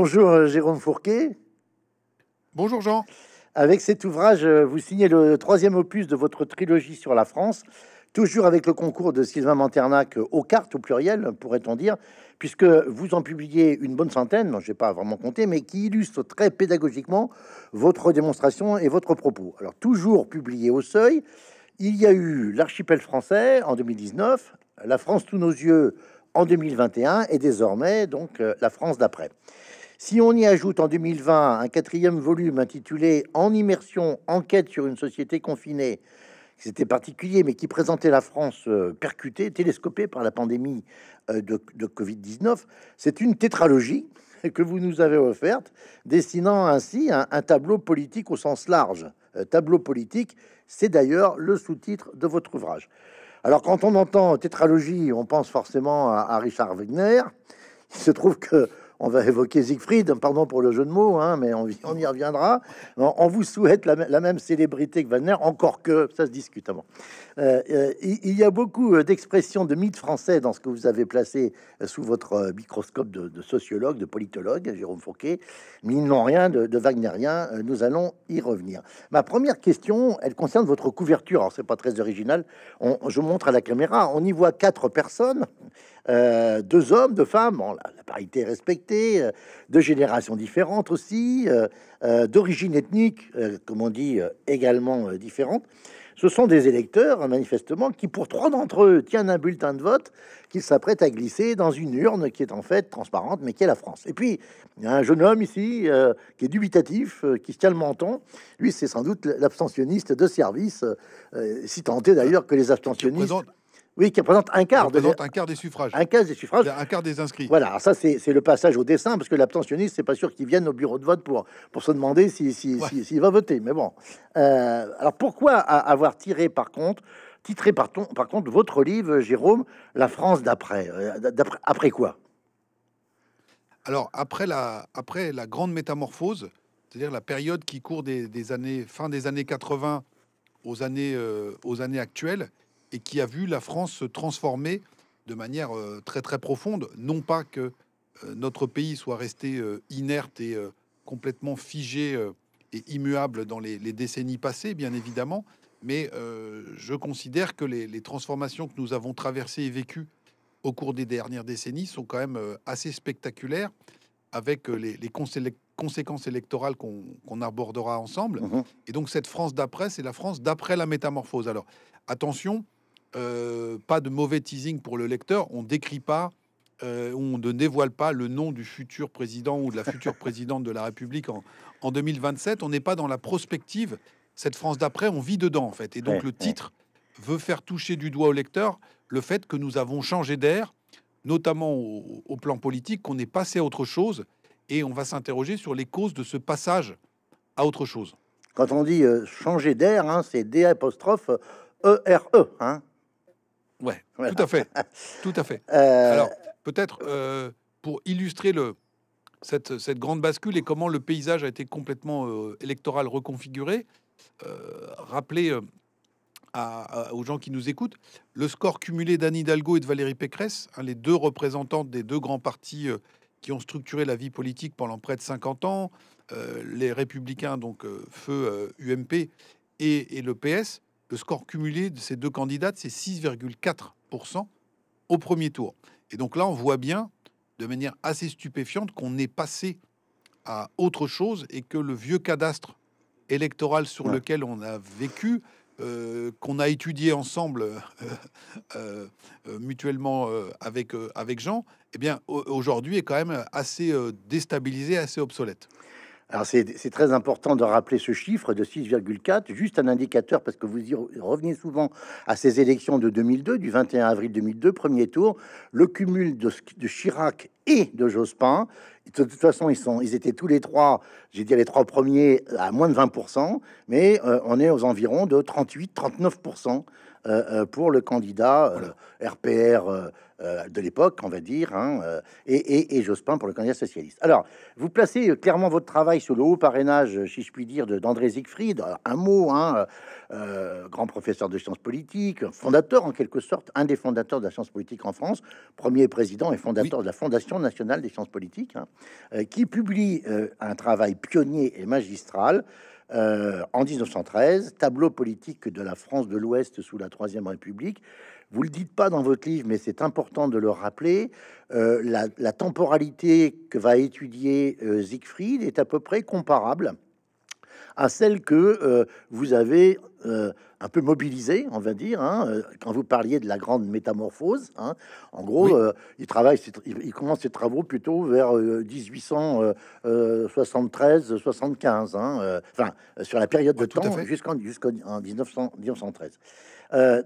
Bonjour euh, Jérôme Fourquet. Bonjour Jean. Avec cet ouvrage, euh, vous signez le troisième opus de votre trilogie sur la France, toujours avec le concours de Sylvain Manternac euh, aux cartes, au pluriel, pourrait-on dire, puisque vous en publiez une bonne centaine, je n'ai pas vraiment compté, mais qui illustre très pédagogiquement votre démonstration et votre propos. Alors, toujours publié au seuil, il y a eu l'archipel français en 2019, la France tous nos yeux en 2021 et désormais donc la France d'après. Si on y ajoute en 2020 un quatrième volume intitulé En immersion, enquête sur une société confinée, qui c'était particulier, mais qui présentait la France euh, percutée, télescopée par la pandémie euh, de, Covid-19, c'est une tétralogie que vous nous avez offerte, dessinant ainsi un, tableau politique au sens large. Euh, tableau politique, c'est d'ailleurs le sous-titre de votre ouvrage. Alors quand on entend tétralogie, on pense forcément à, Richard Wagner. Il se trouve que on va évoquer Siegfried, pardon pour le jeu de mots, hein, mais on, y reviendra. On, vous souhaite la, même célébrité que Wagner, encore que ça se discute avant. Euh, euh, il y a beaucoup euh, d'expressions de mythes français dans ce que vous avez placé sous votre microscope de, sociologue, de politologue, Jérôme Fouquet, mais ils n'ont rien de, Wagnerien. Nous allons y revenir. Ma première question, elle concerne votre couverture. Alors, c'est pas très original. On, je montre à la caméra, on y voit quatre personnes euh, deux hommes, deux femmes, la, parité est respectée, euh, deux de générations différentes aussi, euh, d'origine ethnique, comme on dit, également différentes. Ce sont des électeurs, manifestement, qui, pour trois d'entre eux, tiennent un bulletin de vote qu'ils s'apprêtent à glisser dans une urne qui est en fait transparente, mais qui est la France. Et puis, il y a un jeune homme ici qui est dubitatif, qui se tient le menton. Lui, c'est sans doute l'abstentionniste de service, si tenté d'ailleurs que les abstentionnistes. Oui, qui représente un quart. un quart des suffrages. Un quart des suffrages. Un quart des inscrits. Voilà, ça c'est le passage au dessin, parce que l'abstentionniste, c'est pas sûr qu'il vienne au bureau de vote pour, pour se demander s'il va voter. Mais bon. Euh, alors pourquoi avoir tiré par contre titré par, ton, par contre votre livre, Jérôme, La France d'après. Euh, après, quoi Alors, après la, après la grande métamorphose, c'est-à-dire la période qui court des, années, fin des années 80 aux années, euh, aux années actuelles, et qui a vu la France se transformer de manière euh, très très profonde. Non pas que euh, notre pays soit resté euh, inerte et complètement figé et immuable dans les, décennies passées, bien évidemment, mais je considère que les, transformations que nous avons traversées et vécues au cours des dernières décennies sont quand même assez spectaculaires, avec les, conséquences électorales qu'on abordera ensemble. Mm-hmm. Et donc cette France d'après, c'est la France d'après la métamorphose. Alors attention, euh, pas de mauvais teasing pour le lecteur. On décrit pas, euh, on ne dévoile pas le nom du futur président ou de la future présidente de la République en, en 2027. On n'est pas dans la prospective. Cette France d'après, on vit dedans en fait. Et donc le titre veut faire toucher du doigt au lecteur le fait que nous avons changé d'air, notamment au, plan politique, qu'on est passé à autre chose. Et on va s'interroger sur les causes de ce passage à autre chose. Quand on dit euh, changer d'air, hein, c'est D E-R-E. E, -E, hein oui, tout à fait, tout à fait. Euh, Alors peut-être euh, pour illustrer cette, grande bascule et comment le paysage a été complètement euh, électoral reconfiguré, rappeler aux gens qui nous écoutent le score cumulé d'Anne Hidalgo et de Valérie Pécresse, hein, les deux représentantes des deux grands partis qui ont structuré la vie politique pendant près de 50 ans, les Républicains donc feu UMP et, et le PS le score cumulé de ces deux candidates, c'est 6,4% au premier tour. Et donc là, on voit bien, de manière assez stupéfiante, qu'on est passé à autre chose et que le vieux cadastre électoral sur lequel on a vécu, euh, qu'on a étudié ensemble euh, euh, mutuellement avec, avec Jean, eh bien aujourd'hui est quand même assez déstabilisé, assez obsolète. Alors c'est très important de rappeler ce chiffre de 6,4, juste un indicateur parce que vous y revenez souvent à ces élections de 2002, du 21 avril 2002, premier tour. Le cumul de, de Chirac et de Jospin, de toute façon ils, sont, ils étaient tous les trois j'ai dit les trois premiers euh, à moins de 20%, mais euh, on est aux environs de 38-39% euh, pour le candidat RPR de l'époque, on va dire, hein, et, Jospin pour le candidat socialiste. Alors, vous placez clairement votre travail sous le haut parrainage, si je puis dire, d'André Siegfried, un mot, un hein, grand professeur de sciences politiques, fondateur en quelque sorte, un des fondateurs de la science politique en France, premier président et fondateur de la Fondation nationale des sciences politiques, hein, qui publie un travail pionnier et magistral euh, en 1913, tableau politique de la France de l'Ouest sous la Troisième République. Vous le dites pas dans votre livre, mais c'est important de le rappeler. Euh, la, temporalité que va étudier euh, Siegfried est à peu près comparable à celle que vous avez euh, un peu mobilisé, on va dire, hein, euh, quand vous parliez de la grande métamorphose. Hein. en gros, euh, il travaille, il, commence ses travaux plutôt vers 1873-75, hein, enfin sur la période de temps jusqu'en 1913.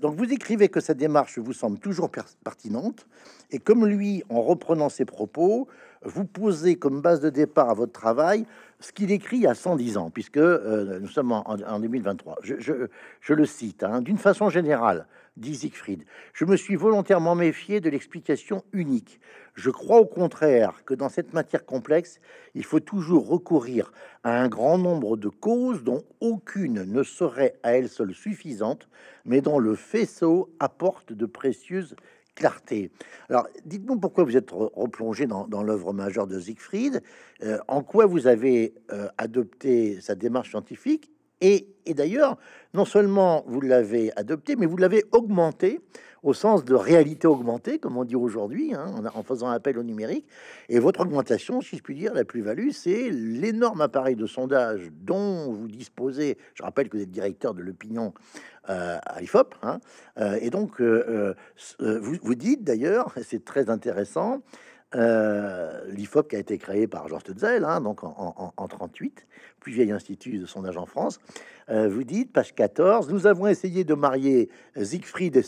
donc vous écrivez que cette démarche vous semble toujours pertinente, et comme lui, en reprenant ses propos, vous posez comme base de départ à votre travail ce qu'il écrit il y a 110 ans, puisque euh, nous sommes en, 2023. Je, le cite, hein. d'une façon générale, dit Siegfried, je me suis volontairement méfié de l'explication unique. Je crois au contraire que dans cette matière complexe, il faut toujours recourir à un grand nombre de causes dont aucune ne serait à elle seule suffisante, mais dont le faisceau apporte de précieuses clarté. Alors, dites-nous pourquoi vous êtes replongé dans, l'œuvre majeure de Siegfried, euh, en quoi vous avez euh, adopté sa démarche scientifique et, d'ailleurs, non seulement vous l'avez adopté, mais vous l'avez augmenté au sens de réalité augmentée, comme on dit aujourd'hui, hein, en, faisant appel au numérique. Et votre augmentation, si je puis dire, la plus-value, c'est l'énorme appareil de sondage dont vous disposez. Je rappelle que vous êtes directeur de l'opinion euh, à l'IFOP. Hein, euh, et donc, euh, euh, vous, vous dites d'ailleurs, c'est très intéressant, euh, l'IFOP qui a été créé par Georges Tetzel, hein, donc en, en, en, 38, plus vieil institut de son âge en France, euh, vous dites, page 14, nous avons essayé de marier Siegfried et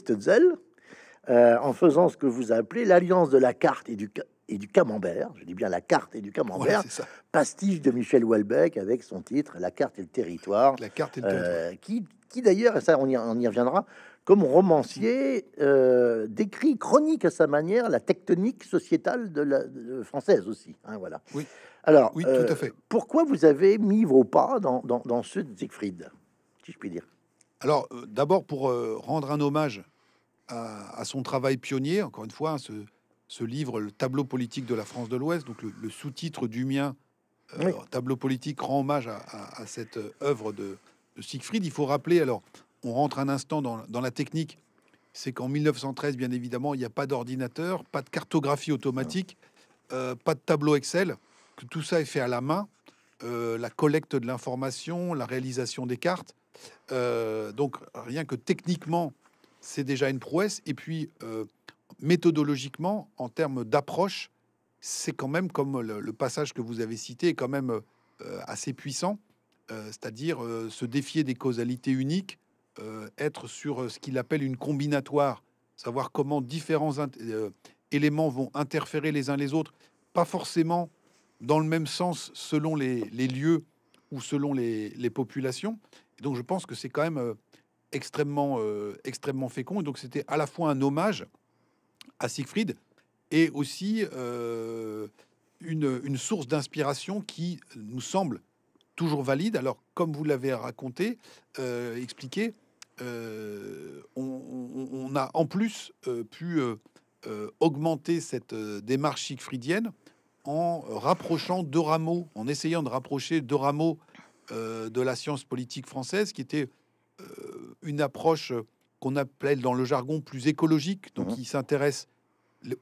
euh, en faisant ce que vous appelez l'alliance de la carte et du, et du camembert, je dis bien la carte et du camembert, pastiche de Michel Houellebecq avec son titre La carte et le territoire, la carte et le territoire. qui, qui d'ailleurs, et ça on on y reviendra, comme romancier, euh, décrit, chronique à sa manière la tectonique sociétale de la, française aussi. Hein, voilà. Oui. Alors, oui, euh, tout à fait. Pourquoi vous avez mis vos pas dans, dans, dans de Siegfried, si je puis dire Alors, euh, d'abord pour rendre un hommage à, son travail pionnier, encore une fois, hein, ce, ce, livre, le tableau politique de la France de l'Ouest, donc le, sous-titre du mien, Tableau politique, rend hommage à, cette œuvre de, de Siegfried. Il faut rappeler alors on rentre un instant dans, la technique, c'est qu'en 1913, bien évidemment, il n'y a pas d'ordinateur, pas de cartographie automatique, euh, pas de tableau Excel, que tout ça est fait à la main, euh, la collecte de l'information, la réalisation des cartes. Euh, donc rien que techniquement, c'est déjà une prouesse. Et puis méthodologiquement, en termes d'approche, c'est quand même comme le, passage que vous avez cité est quand même assez puissant, c'est-à-dire se défier des causalités uniques, euh, être sur euh, ce qu'il appelle une combinatoire, savoir comment différents euh, éléments vont interférer les uns les autres, pas forcément dans le même sens selon les, lieux ou selon les, populations. donc je pense que c'est quand même extrêmement, extrêmement fécond. Et donc c'était à la fois un hommage à Siegfried et aussi une, source d'inspiration qui nous semble toujours valide. Alors, comme vous l'avez raconté, expliqué, euh, on, a en plus euh, pu euh, augmenter cette démarche siegfriedienne en rapprochant deux rameaux, en essayant de rapprocher deux rameaux de la science politique française, qui était une approche qu'on appelle dans le jargon plus écologique, donc mhm. qui s'intéresse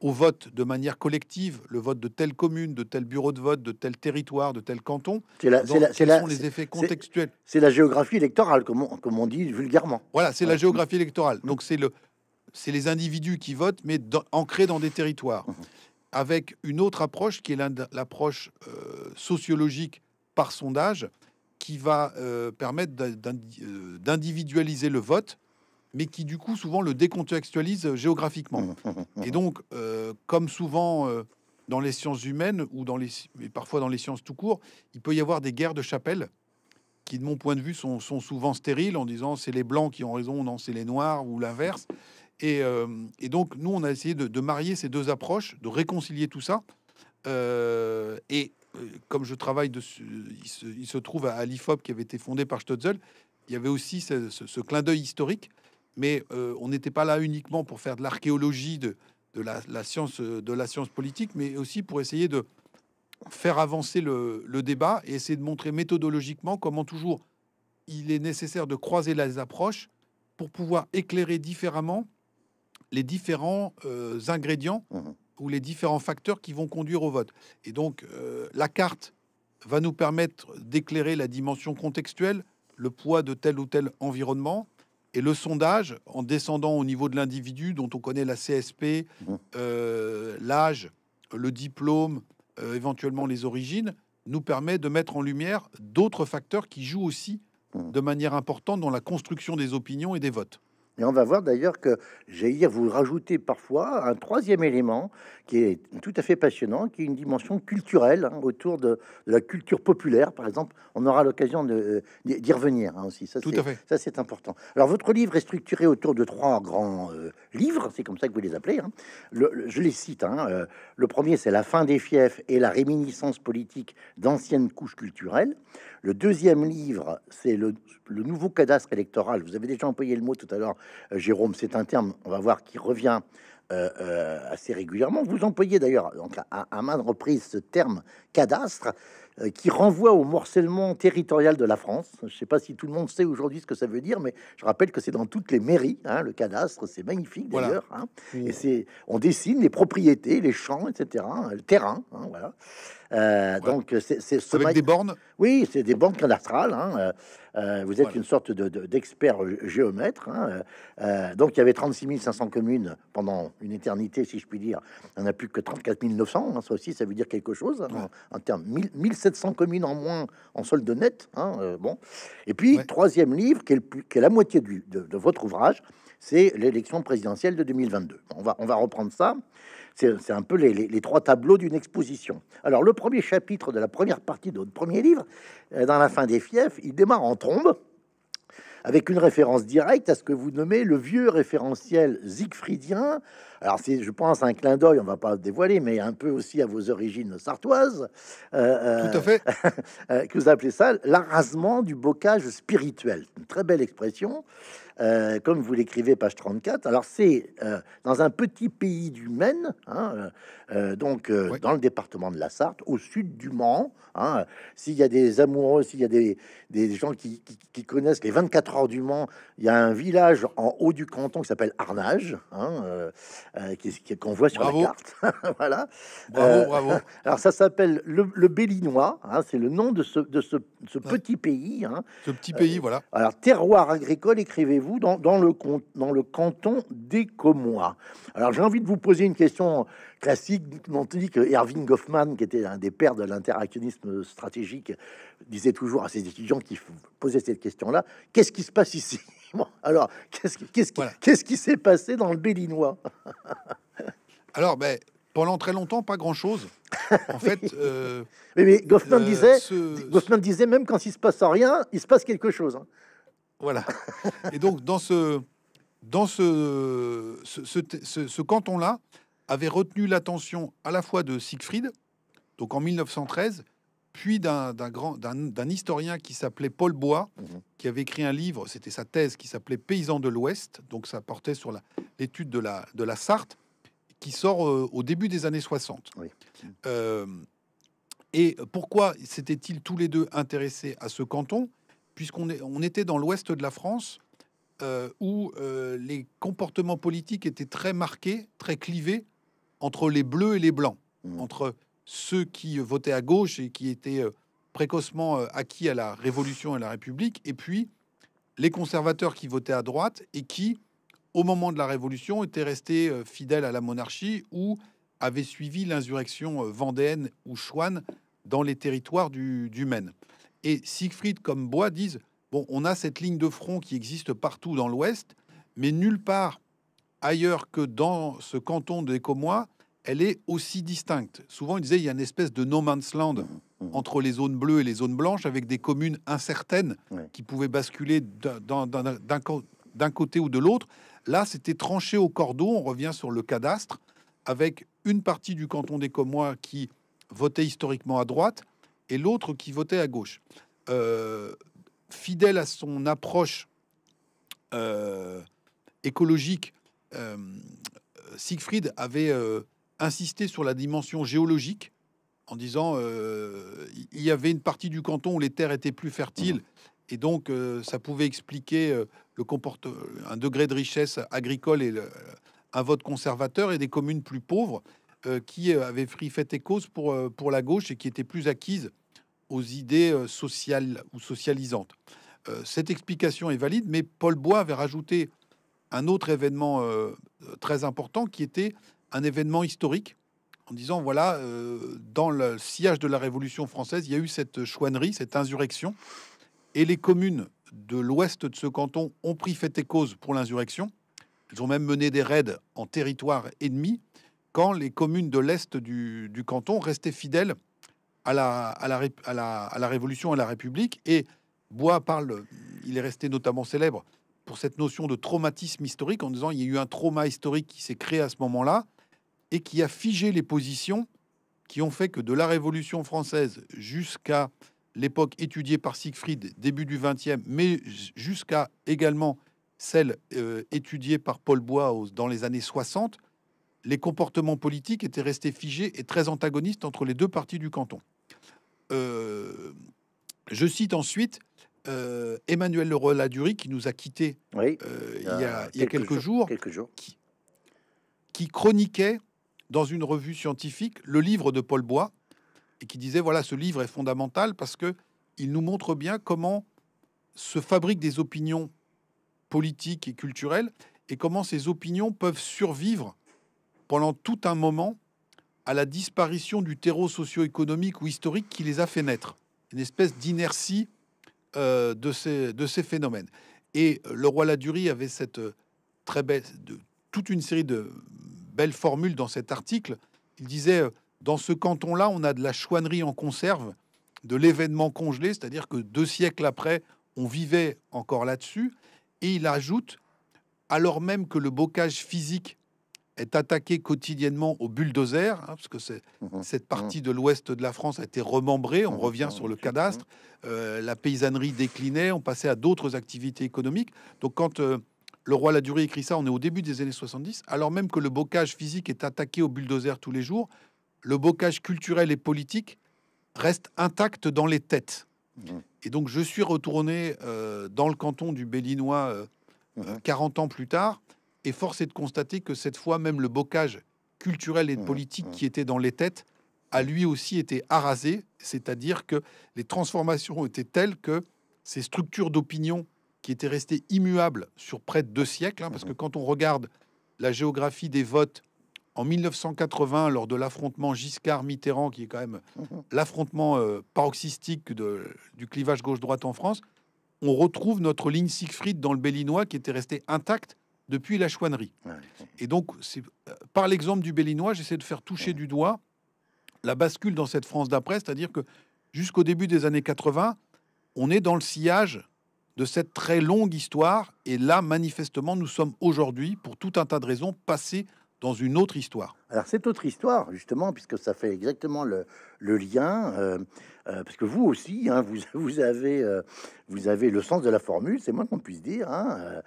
au vote de manière collective, le vote de telle commune, de tel bureau de vote, de tel territoire, de tel canton. C'est sont les effets contextuels. C'est la géographie électorale, comme on, dit vulgairement. Voilà, c'est la géographie électorale. Mm. Donc c'est le, c'est les individus qui votent, mais ancrés dans des territoires, mm-hmm. avec une autre approche qui est l'approche euh, sociologique par sondage, qui va euh, permettre euh, d'individualiser le vote mais qui du coup souvent le décontextualise euh, géographiquement. Et donc, euh, comme souvent euh, dans les sciences humaines ou dans les, mais parfois dans les sciences tout court, il peut y avoir des guerres de chapelle qui, de mon point de vue, sont, souvent stériles en disant c'est les blancs qui ont raison, non, c'est les noirs ou l'inverse. Et, donc, nous, on a essayé de, marier ces deux approches, de réconcilier tout ça. et comme je travaille dessus, il se, trouve à, Alifop qui avait été fondé par Stutzel, il y avait aussi ce clin d'œil historique mais euh, on n'était pas là uniquement pour faire de l'archéologie de, la, science euh, de la science politique, mais aussi pour essayer de faire avancer le, débat et essayer de montrer méthodologiquement comment toujours il est nécessaire de croiser les approches pour pouvoir éclairer différemment les différents euh, ingrédients mhm. ou les différents facteurs qui vont conduire au vote. Et donc la carte va nous permettre d'éclairer la dimension contextuelle, le poids de tel ou tel environnement, et le sondage, en descendant au niveau de l'individu, dont on connaît la CSP, mmh. euh, l'âge, le diplôme, euh, éventuellement les origines, nous permet de mettre en lumière d'autres facteurs qui jouent aussi mmh. de manière importante dans la construction des opinions et des votes. Et on va voir d'ailleurs que j'ai à vous rajouter parfois un troisième élément qui est tout à fait passionnant, qui est une dimension culturelle hein, autour de, la culture populaire, par exemple. On aura l'occasion d'y revenir hein, aussi. Ça, tout Ça, c'est important. Alors, votre livre est structuré autour de trois grands euh, livres, c'est comme ça que vous les appelez. Hein. je les cite. Euh, le premier, c'est La fin des fiefs et la réminiscence politique d'anciennes couches culturelles. Le deuxième livre, c'est le, nouveau cadastre électoral. Vous avez déjà employé le mot tout à l'heure, euh, Jérôme. C'est un terme, on va voir, qui revient euh, euh, assez régulièrement. Vous employez d'ailleurs donc à, à, maintes reprises ce terme cadastre. Euh, qui renvoie au morcellement territorial de la France. Je ne sais pas si tout le monde sait aujourd'hui ce que ça veut dire, mais je rappelle que c'est dans toutes les mairies, hein, le cadastre, c'est magnifique d'ailleurs. Hein. Et c'est, on dessine les propriétés, les champs, etc., euh, le terrain, hein, voilà. Euh, donc c'est, ce avec des bornes. Oui, c'est des bornes cadastrales. Euh, vous êtes une sorte d'expert de, géomètre. Hein, euh, euh, donc il y avait 36 500 communes pendant une éternité, si je puis dire. On n'a plus que 34 900. Hein, ça aussi, ça veut dire quelque chose. Hein, en, 1700 communes en moins en solde net. bon. Et puis, troisième livre, qui est, la moitié de, votre ouvrage, c'est l'élection présidentielle de 2022. On va, on va reprendre ça. C'est un peu les, trois tableaux d'une exposition. Alors, le premier chapitre de la première partie de notre premier livre, euh, dans la fin des fiefs, il démarre en trombe avec une référence directe à ce que vous nommez le vieux référentiel siegfriedien alors, si je pense, un clin d'œil, on va pas le dévoiler, mais un peu aussi à vos origines sartoises. Euh, Tout à euh, fait. Euh, que vous appelez ça l'arrasement du bocage spirituel. Une très belle expression. comme vous l'écrivez, page 34. Alors, c'est dans un petit pays du Maine, hein, donc dans le département de la Sarthe, au sud du Mans. Hein, s'il y a des amoureux, s'il y a des, gens qui, connaissent les 24 heures du Mans, il y a un village en haut du canton qui s'appelle Arnage, hein, euh, qu'on voit sur la carte. voilà. Bravo, euh, bravo. Alors ça s'appelle le, le, hein, c'est le nom de ce, de ce, petit pays. Hein. Ce petit pays, euh, voilà. Alors terroir agricole, écrivez-vous dans, dans, le, dans le canton des Comois. Alors j'ai envie de vous poser une question classique. On dit que Erving Goffman, qui était un des pères de l'interactionnisme stratégique, disait toujours à ses étudiants qui posaient cette question-là, qu'est-ce qui se passe ici alors, qu'est-ce qui, s'est passé dans le Bélinois Alors, ben, pendant très longtemps, pas grand-chose. En fait, euh, mais, Goffman, euh, disait, disait, même quand il se passe rien, il se passe quelque chose. Hein. Voilà. Et donc, dans ce, ce canton-là, avait retenu l'attention à la fois de Siegfried, donc en 1913, puis d'un grand, d'un historien qui s'appelait Paul Bois, mhm. qui avait écrit un livre, c'était sa thèse, qui s'appelait Paysans de l'Ouest, donc ça portait sur l'étude de la, de la Sarthe, qui sort euh, au début des années 60. Euh, et pourquoi s'étaient-ils tous les deux intéressés à ce canton Puisqu'on on était dans l'ouest de la France, euh, où les comportements politiques étaient très marqués, très clivés entre les bleus et les blancs, mhm. entre ceux qui euh, votaient à gauche et qui étaient euh, précocement euh, acquis à la Révolution et à la République, et puis les conservateurs qui votaient à droite et qui, au moment de la Révolution, étaient restés fidèles à la monarchie ou avaient suivi l'insurrection vendéenne ou chouane dans les territoires du, Maine. Et Siegfried comme Bois disent, bon, on a cette ligne de front qui existe partout dans l'Ouest, mais nulle part ailleurs que dans ce canton des elle est aussi distincte. Souvent, il disait il y a une espèce de no man's land mm, mm. entre les zones bleues et les zones blanches, avec des communes incertaines qui pouvaient basculer d'un côté ou de l'autre. Là, c'était tranché au cordeau. On revient sur le cadastre, avec une partie du canton des Comois qui votait historiquement à droite et l'autre qui votait à gauche. Euh, fidèle à son approche euh, écologique, euh, Siegfried avait insister sur la dimension géologique en disant euh, il y avait une partie du canton où les terres étaient plus fertiles mmh. et donc euh, ça pouvait expliquer euh, le comportement, un degré de richesse agricole et le, un vote conservateur et des communes plus pauvres euh, qui avaient fait et cause pour, pour la gauche et qui étaient plus acquises aux idées sociales ou socialisantes. cette explication est valide, mais Paul Bois avait rajouté un autre événement très important qui était un événement historique en disant voilà, euh, dans le sillage de la Révolution française, il y a eu cette chouannerie, cette insurrection, et les communes de l'ouest de ce canton ont pris fait et cause pour l'insurrection. ils ont même mené des raids en territoire ennemi quand les communes de l'est du, canton restaient fidèles à la, à la, à à la Révolution et à la République. Et Bois parle, il est resté notamment célèbre pour cette notion de traumatisme historique en disant il y a eu un trauma historique qui s'est créé à ce moment-là et qui a figé les positions qui ont fait que de la Révolution française jusqu'à l'époque étudiée par Siegfried, début du XXe, mais jusqu'à également celle euh, étudiée par Paul Bois dans les années 60, les comportements politiques étaient restés figés et très antagonistes entre les deux parties du canton. Euh, je cite ensuite euh, Emmanuel Leroy Ladurie qui nous a quittés oui, il, y a, quelques, jours, quelques jours. qui, chroniquait dans une revue scientifique le livre de Paul Bois et qui disait voilà, ce livre est fondamental parce que il nous montre bien comment se fabriquent des opinions politiques et culturelles et comment ces opinions peuvent survivre pendant tout un moment à la disparition du terreau socio-économique ou historique qui les a fait naître. Une espèce d'inertie euh, de, ces, de ces phénomènes. Et euh, le roi Ladurie avait cette euh, très belle, de, toute une série de belle formule dans cet article. Il disait euh, Dans ce canton-là, on a de la chouannerie en conserve, de l'événement congelé, c'est-à-dire que deux siècles après, on vivait encore là-dessus. Et il ajoute Alors même que le bocage physique est attaqué quotidiennement au bulldozer, hein, parce que mmh cette partie mmh. de l'ouest de la France a été remembrée, on mmh revient sur le cadastre, euh, la paysannerie déclinait, on passait à d'autres activités économiques. Donc quand euh, le roi La Durée écrit ça, on est au début des années 70, alors même que le bocage physique est attaqué au bulldozer tous les jours, le bocage culturel et politique reste intact dans les têtes. Mmh. Et donc je suis retourné euh, dans le canton du Bélinois 40 euh, mmh. ans plus tard, et force est de constater que cette fois même le bocage culturel et mmh. politique qui était dans les têtes a lui aussi été arasé, c'est-à-dire que les transformations étaient telles que ces structures d'opinion qui était resté immuable sur près de deux siècles, hein, parce que quand on regarde la géographie des votes en 1980, lors de l'affrontement Giscard-Mitterrand, qui est quand même mhm. l'affrontement euh, paroxystique du clivage gauche-droite en France, on retrouve notre ligne Siegfried dans le Bélinois qui était resté intact depuis la chouannerie. Et donc, c'est euh, par l'exemple du Bélinois, j'essaie de faire toucher du doigt la bascule dans cette France d'après, c'est-à-dire que jusqu'au début des années 80, on est dans le sillage de cette très longue histoire. Et là, manifestement, nous sommes aujourd'hui, pour tout un tas de raisons, passés dans une autre histoire. Alors cette autre histoire, justement, puisque ça fait exactement le, lien, euh, euh, parce que vous aussi, hein, vous, avez, euh, vous avez le sens de la formule, c'est moins qu'on puisse dire, hein,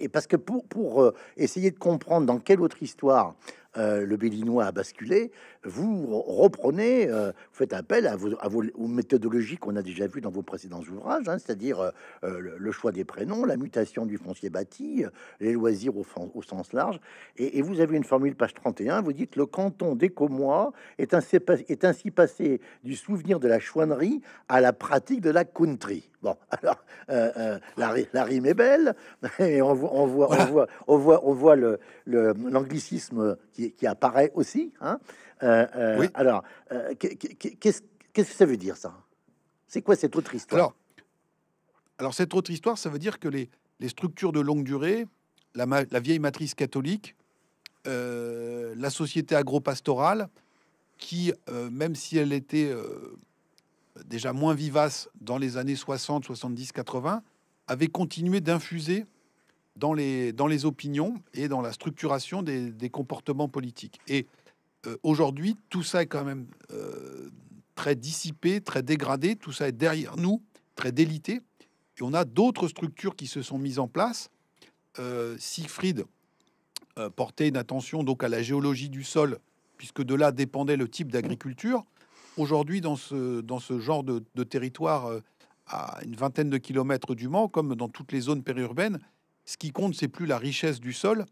et parce que pour, pour essayer de comprendre dans quelle autre histoire le Bélinois a basculé, vous reprenez, euh, vous faites appel à vos, aux méthodologies qu'on a déjà vues dans vos précédents ouvrages, hein, c'est-à-dire euh, euh, le, choix des prénoms, la mutation du foncier bâti, les loisirs au, sens large. Et, vous avez une formule page 31, vous dites le canton des est ainsi, est ainsi passé du souvenir de la chouannerie à la pratique de la country. Bon, alors la, rime est belle, et on, voit, on on l'anglicisme qui, qui apparaît aussi. Hein euh, euh, alors, euh, qu'est-ce que ça veut dire, ça C'est quoi cette autre histoire alors, alors, cette autre histoire, ça veut dire que les, structures de longue durée, la, vieille matrice catholique, la société agro-pastorale, qui, même si elle était déjà moins vivace dans les années 60, 70, 80, avait continué d'infuser dans les, dans les opinions et dans la structuration des, des comportements politiques. Et euh, aujourd'hui, tout ça est quand même euh, très dissipé, très dégradé, tout ça est derrière nous, très délité. Et on a d'autres structures qui se sont mises en place. Euh, Siegfried portait une attention donc à la géologie du sol, puisque de là dépendait le type d'agriculture. Aujourd'hui, dans ce, dans ce genre de, de territoire à une vingtaine de kilomètres du Mans, comme dans toutes les zones périurbaines, ce qui compte, c'est plus la richesse du sol,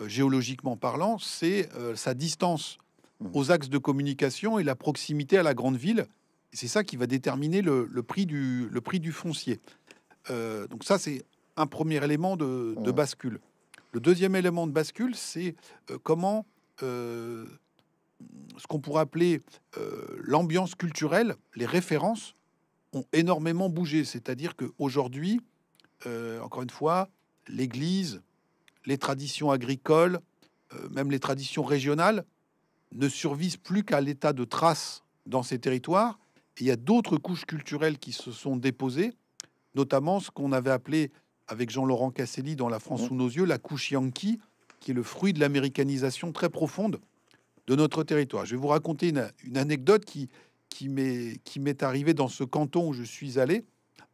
euh, géologiquement parlant, c'est euh, sa distance hmm. aux axes de communication et la proximité à la grande ville. C'est ça qui va déterminer le, prix, du, le prix du foncier. Euh, donc ça, c'est un premier élément de, hmm. bascule. Le deuxième élément de bascule, c'est comment ce qu'on pourrait appeler l'ambiance culturelle, les références, ont énormément bougé. C'est-à-dire qu'aujourd'hui, encore une fois, l'Église, les traditions agricoles, euh, même les traditions régionales, ne survivent plus qu'à l'état de traces dans ces territoires. il y a d'autres couches culturelles qui se sont déposées, notamment ce qu'on avait appelé avec Jean-Laurent Casselli dans La France mmh. sous nos yeux, la couche yankee, qui est le fruit de l'américanisation très profonde de notre territoire. Je vais vous raconter une, anecdote qui, qui m'est arrivée dans ce canton où je suis allé.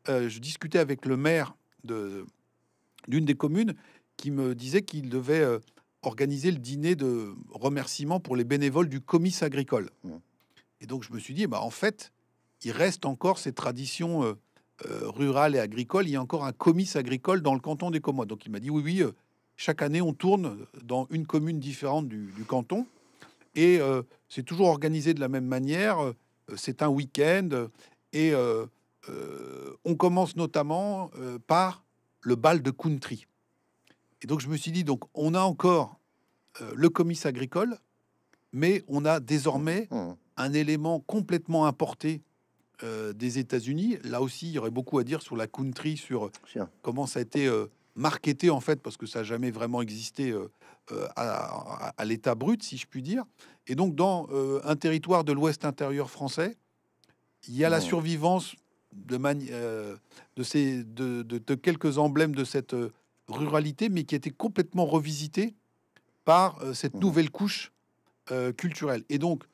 Euh, je discutais avec le maire d'une des communes qui me disait qu'il devait euh, organiser le dîner de remerciement pour les bénévoles du comice agricole. Mmh. Et donc je me suis dit, bah, en fait, il reste encore ces traditions euh, euh, rurales et agricoles. Il y a encore un comice agricole dans le canton des Comois. Donc il m'a dit, oui, oui, chaque année, on tourne dans une commune différente du, du canton. Et c'est toujours organisé de la même manière. C'est un week-end. Et on commence notamment par le bal de country. Et donc je me suis dit, donc on a encore euh, le comice agricole, mais on a désormais mmh. un élément complètement importé euh, des États-Unis. Là aussi, il y aurait beaucoup à dire sur la country, sur euh, comment ça a été marketé en fait, parce que ça n'a jamais vraiment existé à, l'état brut, si je puis dire. Et donc dans un territoire de l'Ouest intérieur français, il y a la mmh. survivance de, de, ces, de quelques emblèmes de cette ruralité, mais qui était complètement revisitée par euh, cette mmh. nouvelle couche euh, culturelle. Et donc,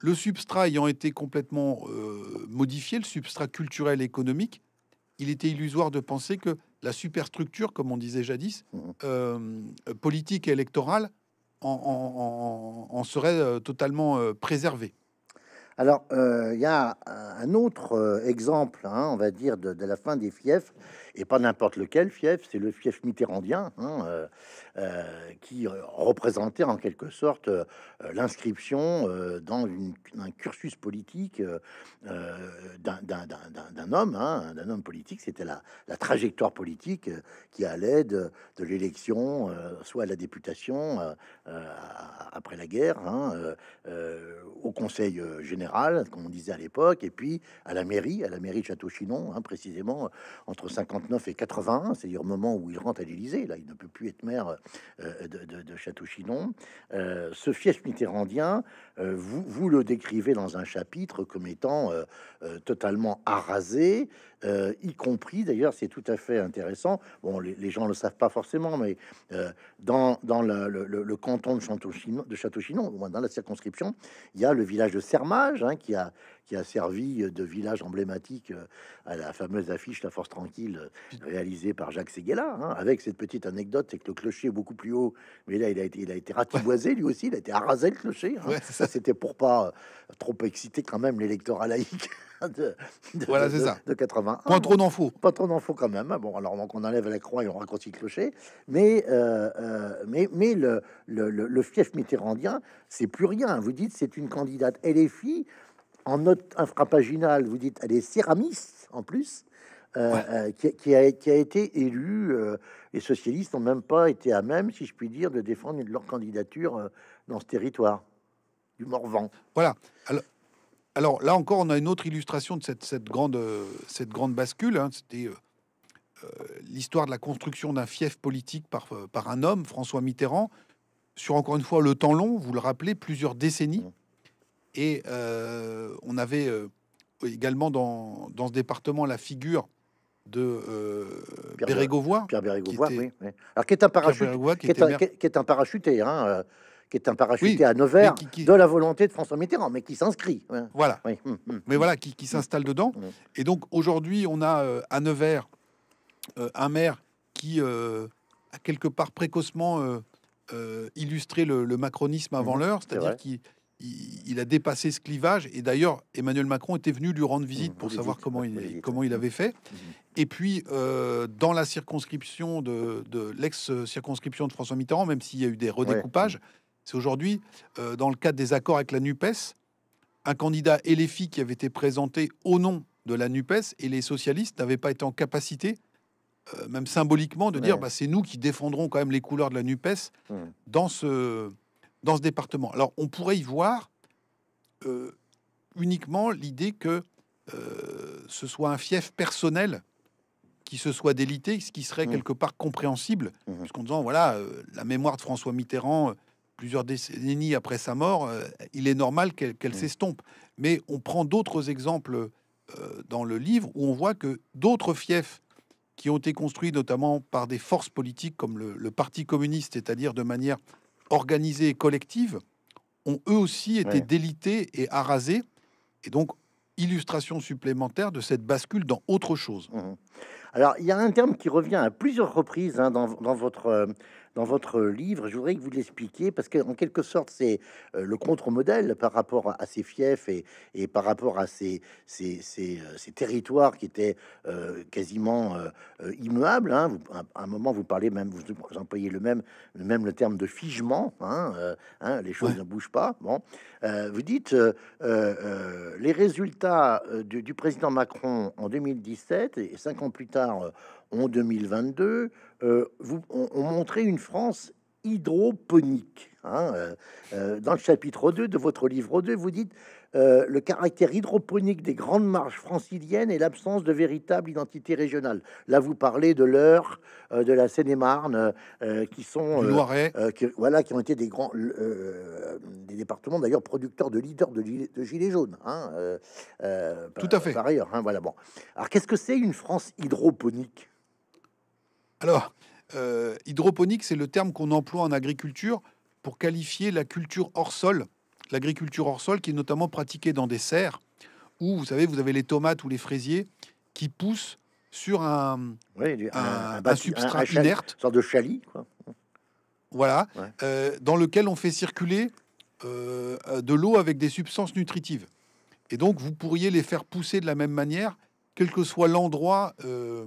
le substrat ayant été complètement euh, modifié, le substrat culturel et économique, il était illusoire de penser que la superstructure, comme on disait jadis, mmh. politique et électorale, en, serait totalement préservée. Alors, il y a un autre exemple, hein, on va dire, de la fin des fiefs, et pas n'importe lequel fief, c'est le fief mitterrandien, hein, euh, euh, qui euh, représentait en quelque sorte l'inscription dans une, un cursus politique d'un homme, hein, d'un homme politique. C'était la, trajectoire politique qui allait de, l'élection, soit à la députation après la guerre, hein, au conseil général, comme on disait à l'époque, et puis à la mairie, à la mairie de Château-Chinon, précisément entre 50 et 80, c'est-à-dire au moment où il rentre à l'Élysée, là il ne peut plus être maire euh, de, de Château-Chinon, euh, ce fief mitterrandien euh, vous, le décrivez dans un chapitre comme étant euh, euh, totalement arasé, y compris d'ailleurs, c'est tout à fait intéressant. Bon, les, gens ne le savent pas forcément, mais dans, le, canton de Château-Chinon, de dans la circonscription, il y a le village de Sermage hein, qui a qui a servi de village emblématique à la fameuse affiche La Force Tranquille réalisée par Jacques Séguéla. Hein. avec cette petite anecdote, c'est que le clocher est beaucoup plus haut, mais là il a été, il a été ratiboisé lui aussi, il a été arasé le clocher. Hein. c'était pour pas euh, trop exciter quand même l'électorat laïque. De, de, voilà, c'est ça. 81. Pas trop d'infos. – Pas trop d'infos quand même. Bon, alors donc on enlève la croix et on raccourcit le clocher. Euh, euh, mais, mais, mais le, fief mitterrandien, c'est plus rien. Vous dites, c'est une candidate LFI en note infrapaginale. Vous dites, elle est céramiste en plus. qui, qui, a, été élu. les socialistes n'ont même pas été à même, si je puis dire, de défendre leur candidature dans ce territoire du Morvan. Voilà. Alors, là encore, on a une autre illustration de cette, grande, cette grande bascule. Hein. C'était euh, euh, l'histoire de la construction d'un fief politique euh, par, un homme, François Mitterrand, sur encore une fois le temps long, vous le rappelez, plusieurs décennies. Mmh. Et on avait également dans, ce département la figure de euh, Pierre Bérégovoy. qui oui, Alors, est un qui, qui est parachuté, hein, qui est un parachuté à Nevers, de la volonté de François Mitterrand, mais qui s'inscrit. Hein. Voilà. Hum, hum, hum. Mais voilà, qui, s'installe dedans. Et donc aujourd'hui, on a euh, à Nevers euh, un maire qui euh, a quelque part précocement illustré le, macronisme avant l'heure, c'est-à-dire qu'il il, a dépassé ce clivage. Et d'ailleurs, Emmanuel Macron était venu lui rendre visite pour savoir comment, il, comment il avait fait. Et puis, dans la circonscription de, de l'ex-circonscription de François Mitterrand, même s'il y a eu des redécoupages, c'est aujourd'hui, euh, dans le cadre des accords avec la NUPES, un candidat filles qui avait été présenté au nom de la NUPES et les socialistes n'avaient pas été en capacité, euh, même symboliquement, de dire bah, c'est nous qui défendrons quand même les couleurs de la NUPES mmh. dans, ce, dans ce département. Alors on pourrait y voir euh, uniquement l'idée que ce soit un fief personnel qui se soit délité, ce qui serait mmh. quelque part compréhensible, mmh. puisqu'en disant voilà, la mémoire de François Mitterrand plusieurs décennies après sa mort, euh, il est normal qu'elle s'estompe. Mais on prend d'autres exemples euh, dans le livre où on voit que d'autres fiefs qui ont été construits notamment par des forces politiques comme le, Parti communiste, c'est-à-dire de manière organisée et collective, ont eux aussi été délités et arasés. Et donc, illustration supplémentaire de cette bascule dans autre chose. Mmh. Alors, il y a un terme qui revient à plusieurs reprises hein, dans, dans, votre euh, dans votre livre. Je voudrais que vous l'expliquiez parce en quelque sorte, c'est euh, le contre-modèle par rapport à ces fiefs et, par rapport à ces, ces, euh, territoires qui étaient euh, quasiment immuables. Hein. à un moment, vous parlez même, vous, employez le même, même le terme de figement. Hein, hein les choses ne bougent pas. Bon, vous dites les résultats du, du président Macron en 2017 et cinq ans plus tard en 2022 euh, vous, on, une France hydroponique. Hein, euh, euh, dans le chapitre 2 de votre livre 2, vous dites le caractère hydroponique des grandes marges franciliennes et l'absence de véritable identité régionale. Là, vous parlez de l'heure de la Seine-et-Marne, qui sont qui, voilà, qui ont été des grands des départements d'ailleurs producteurs de leaders de, de gilets jaunes. Hein, Tout à fait. Par ailleurs, hein, voilà. Bon, alors qu'est-ce que c'est une France hydroponique alors, euh, hydroponique, c'est le terme qu'on emploie en agriculture pour qualifier la culture hors sol, l'agriculture hors sol qui est notamment pratiquée dans des serres où, vous savez, vous avez les tomates ou les fraisiers qui poussent sur un, substrat inerte. Une sorte de chalis, quoi. Voilà, euh, dans lequel on fait circuler euh, de l'eau avec des substances nutritives. Et donc, vous pourriez les faire pousser de la même manière quel que soit l'endroit, euh,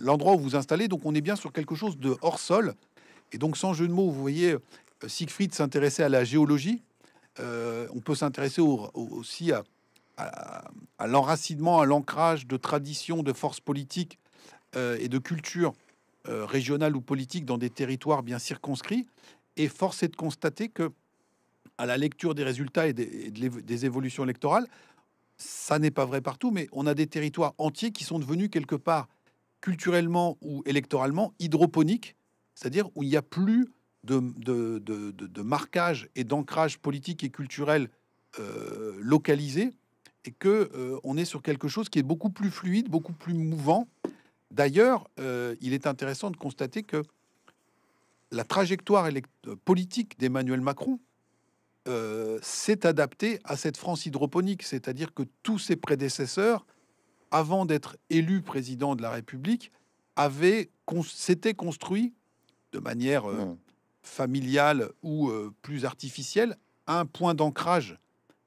l'endroit où vous installez. Donc on est bien sur quelque chose de hors sol. Et donc sans jeu de mots, vous voyez, euh, Siegfried s'intéressait à la géologie. Euh, on peut s'intéresser aussi à, l'enracinement, à l'ancrage de traditions, de forces politiques et de cultures régionales ou politiques dans des territoires bien circonscrits. Et force est de constater que, à la lecture des résultats et des évolutions électorales, ça n'est pas vrai partout, mais on a des territoires entiers qui sont devenus quelque part culturellement ou électoralement hydroponiques, c'est-à-dire où il n'y a plus de, de, marquage et d'ancrage politique et culturel euh, localisé, et que euh, on est sur quelque chose qui est beaucoup plus fluide, beaucoup plus mouvant. D'ailleurs, euh, il est intéressant de constater que la trajectoire politique d'Emmanuel Macron, euh, s'est adapté à cette France hydroponique, c'est-à-dire que tous ses prédécesseurs, avant d'être élus président de la République, avaient con construit de manière euh, mmh. familiale ou euh, plus artificielle un point d'ancrage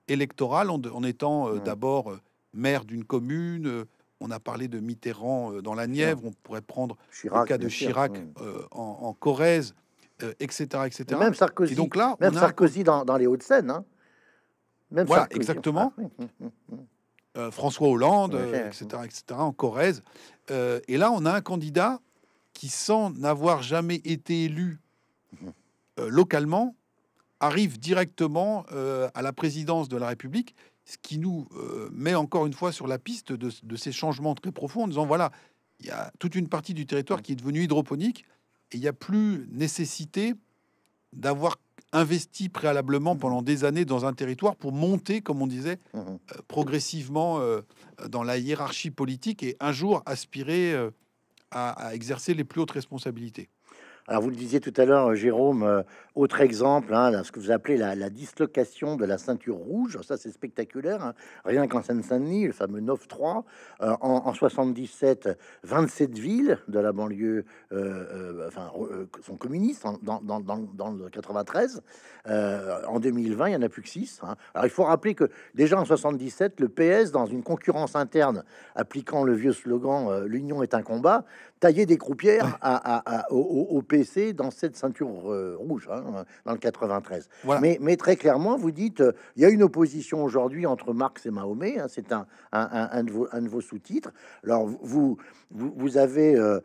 électoral en, étant mmh. d'abord maire d'une commune. on a parlé de Mitterrand dans la Nièvre, on pourrait prendre le cas de Chirac mmh. en, Corrèze. Euh, etc., même Sarkozy. donc là, même Sarkozy dans, les Hauts-de-Seine. Hein. voilà, exactement. Hum, hum, hum, euh, François Hollande, etc., euh, etc., en Corrèze. et là, on a un candidat qui, sans n'avoir jamais été élu localement, arrive directement à la présidence de la République, ce qui nous met encore une fois sur la piste de, de ces changements très profonds, en disant voilà, il y a toute une partie du territoire qui est devenue hydroponique il n'y a plus nécessité d'avoir investi préalablement pendant des années dans un territoire pour monter, comme on disait, mhm. euh, progressivement euh, dans la hiérarchie politique et un jour aspirer euh, à, à, exercer les plus hautes responsabilités. Alors vous le disiez tout à l'heure, Jérôme, autre exemple, hein, ce que vous appelez la, dislocation de la ceinture rouge, ça c'est spectaculaire, hein. rien qu'en Seine-Saint-Denis, le fameux 9-3, euh, en, 77, 27 villes de la banlieue euh, euh, enfin, sont communistes dans, le 93, en 2020 il n'y en a plus que 6. Hein. Alors il faut rappeler que déjà en 77, le PS, dans une concurrence interne, appliquant le vieux slogan L'union est un combat », taillait des croupières au, PC dans cette ceinture rouge. Hein. Euh, dans le 93. Mais, très clairement, vous dites, euh, il y a une opposition aujourd'hui entre Marx et Mahomet, hein, c'est un, un, de vos, sous-titres. Alors, vous, vous, avez euh,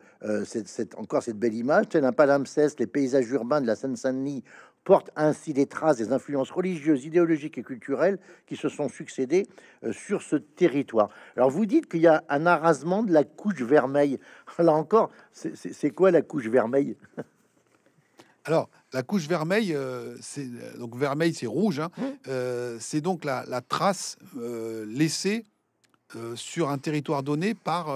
encore cette belle image, C'est un palimpseste, les paysages urbains de la Seine-Saint-Denis portent ainsi des traces des influences religieuses, idéologiques et culturelles qui se sont succédées sur ce territoire. Alors vous dites qu'il y a un arrasement de la couche vermeille. Là encore, c'est quoi la couche vermeille Alors, la couche vermeille, euh, c'est euh, donc vermeil, c'est rouge. Hein. Mmh. Euh, c'est donc la, trace laissée sur un territoire donné par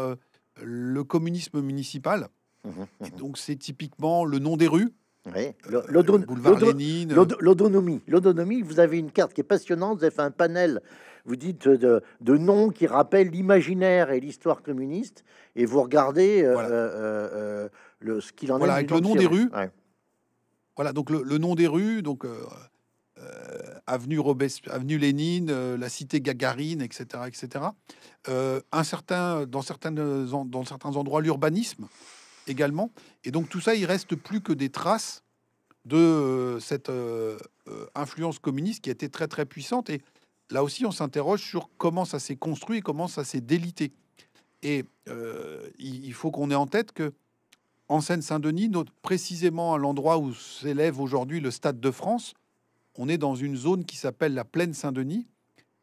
le communisme municipal. Mmh, mmh, donc, c'est typiquement le nom des rues. Oui. L'autonomie. L'autonomie, vous avez une carte qui est passionnante, vous avez fait un panel, vous dites, de, noms qui rappellent l'imaginaire et l'histoire communiste, et vous regardez ce qu'il en voilà, Avec le nom des rues, voilà, donc le, nom des rues, donc euh, euh, avenue, Robespierre, avenue Lénine, euh, la cité Gagarine, etc., etc. un certain, dans, certains dans certains endroits, l'urbanisme également. Et donc tout ça, il reste plus que des traces de cette influence communiste qui a été très très puissante. Et là aussi, on s'interroge sur comment ça s'est construit comment ça s'est délité. Et il faut qu'on ait en tête que en Seine-Saint-Denis, précisément à l'endroit où s'élève aujourd'hui le Stade de France. On est dans une zone qui s'appelle la Plaine Saint-Denis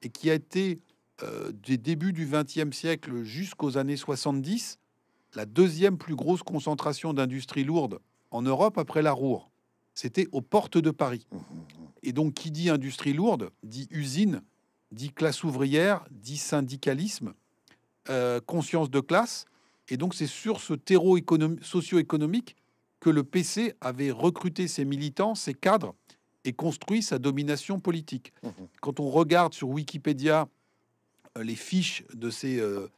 et qui a été, euh, des débuts du XXe siècle jusqu'aux années 70, la deuxième plus grosse concentration d'industrie lourde en Europe après la Roure. C'était aux portes de Paris. Mmh, mmh, mmh. Et donc, qui dit industrie lourde, dit usine, dit classe ouvrière, dit syndicalisme, euh, conscience de classe. Et donc c'est sur ce terreau socio-économique que le PC avait recruté ses militants, ses cadres, et construit sa domination politique. Mmh. Quand on regarde sur Wikipédia euh, les fiches de ces euh,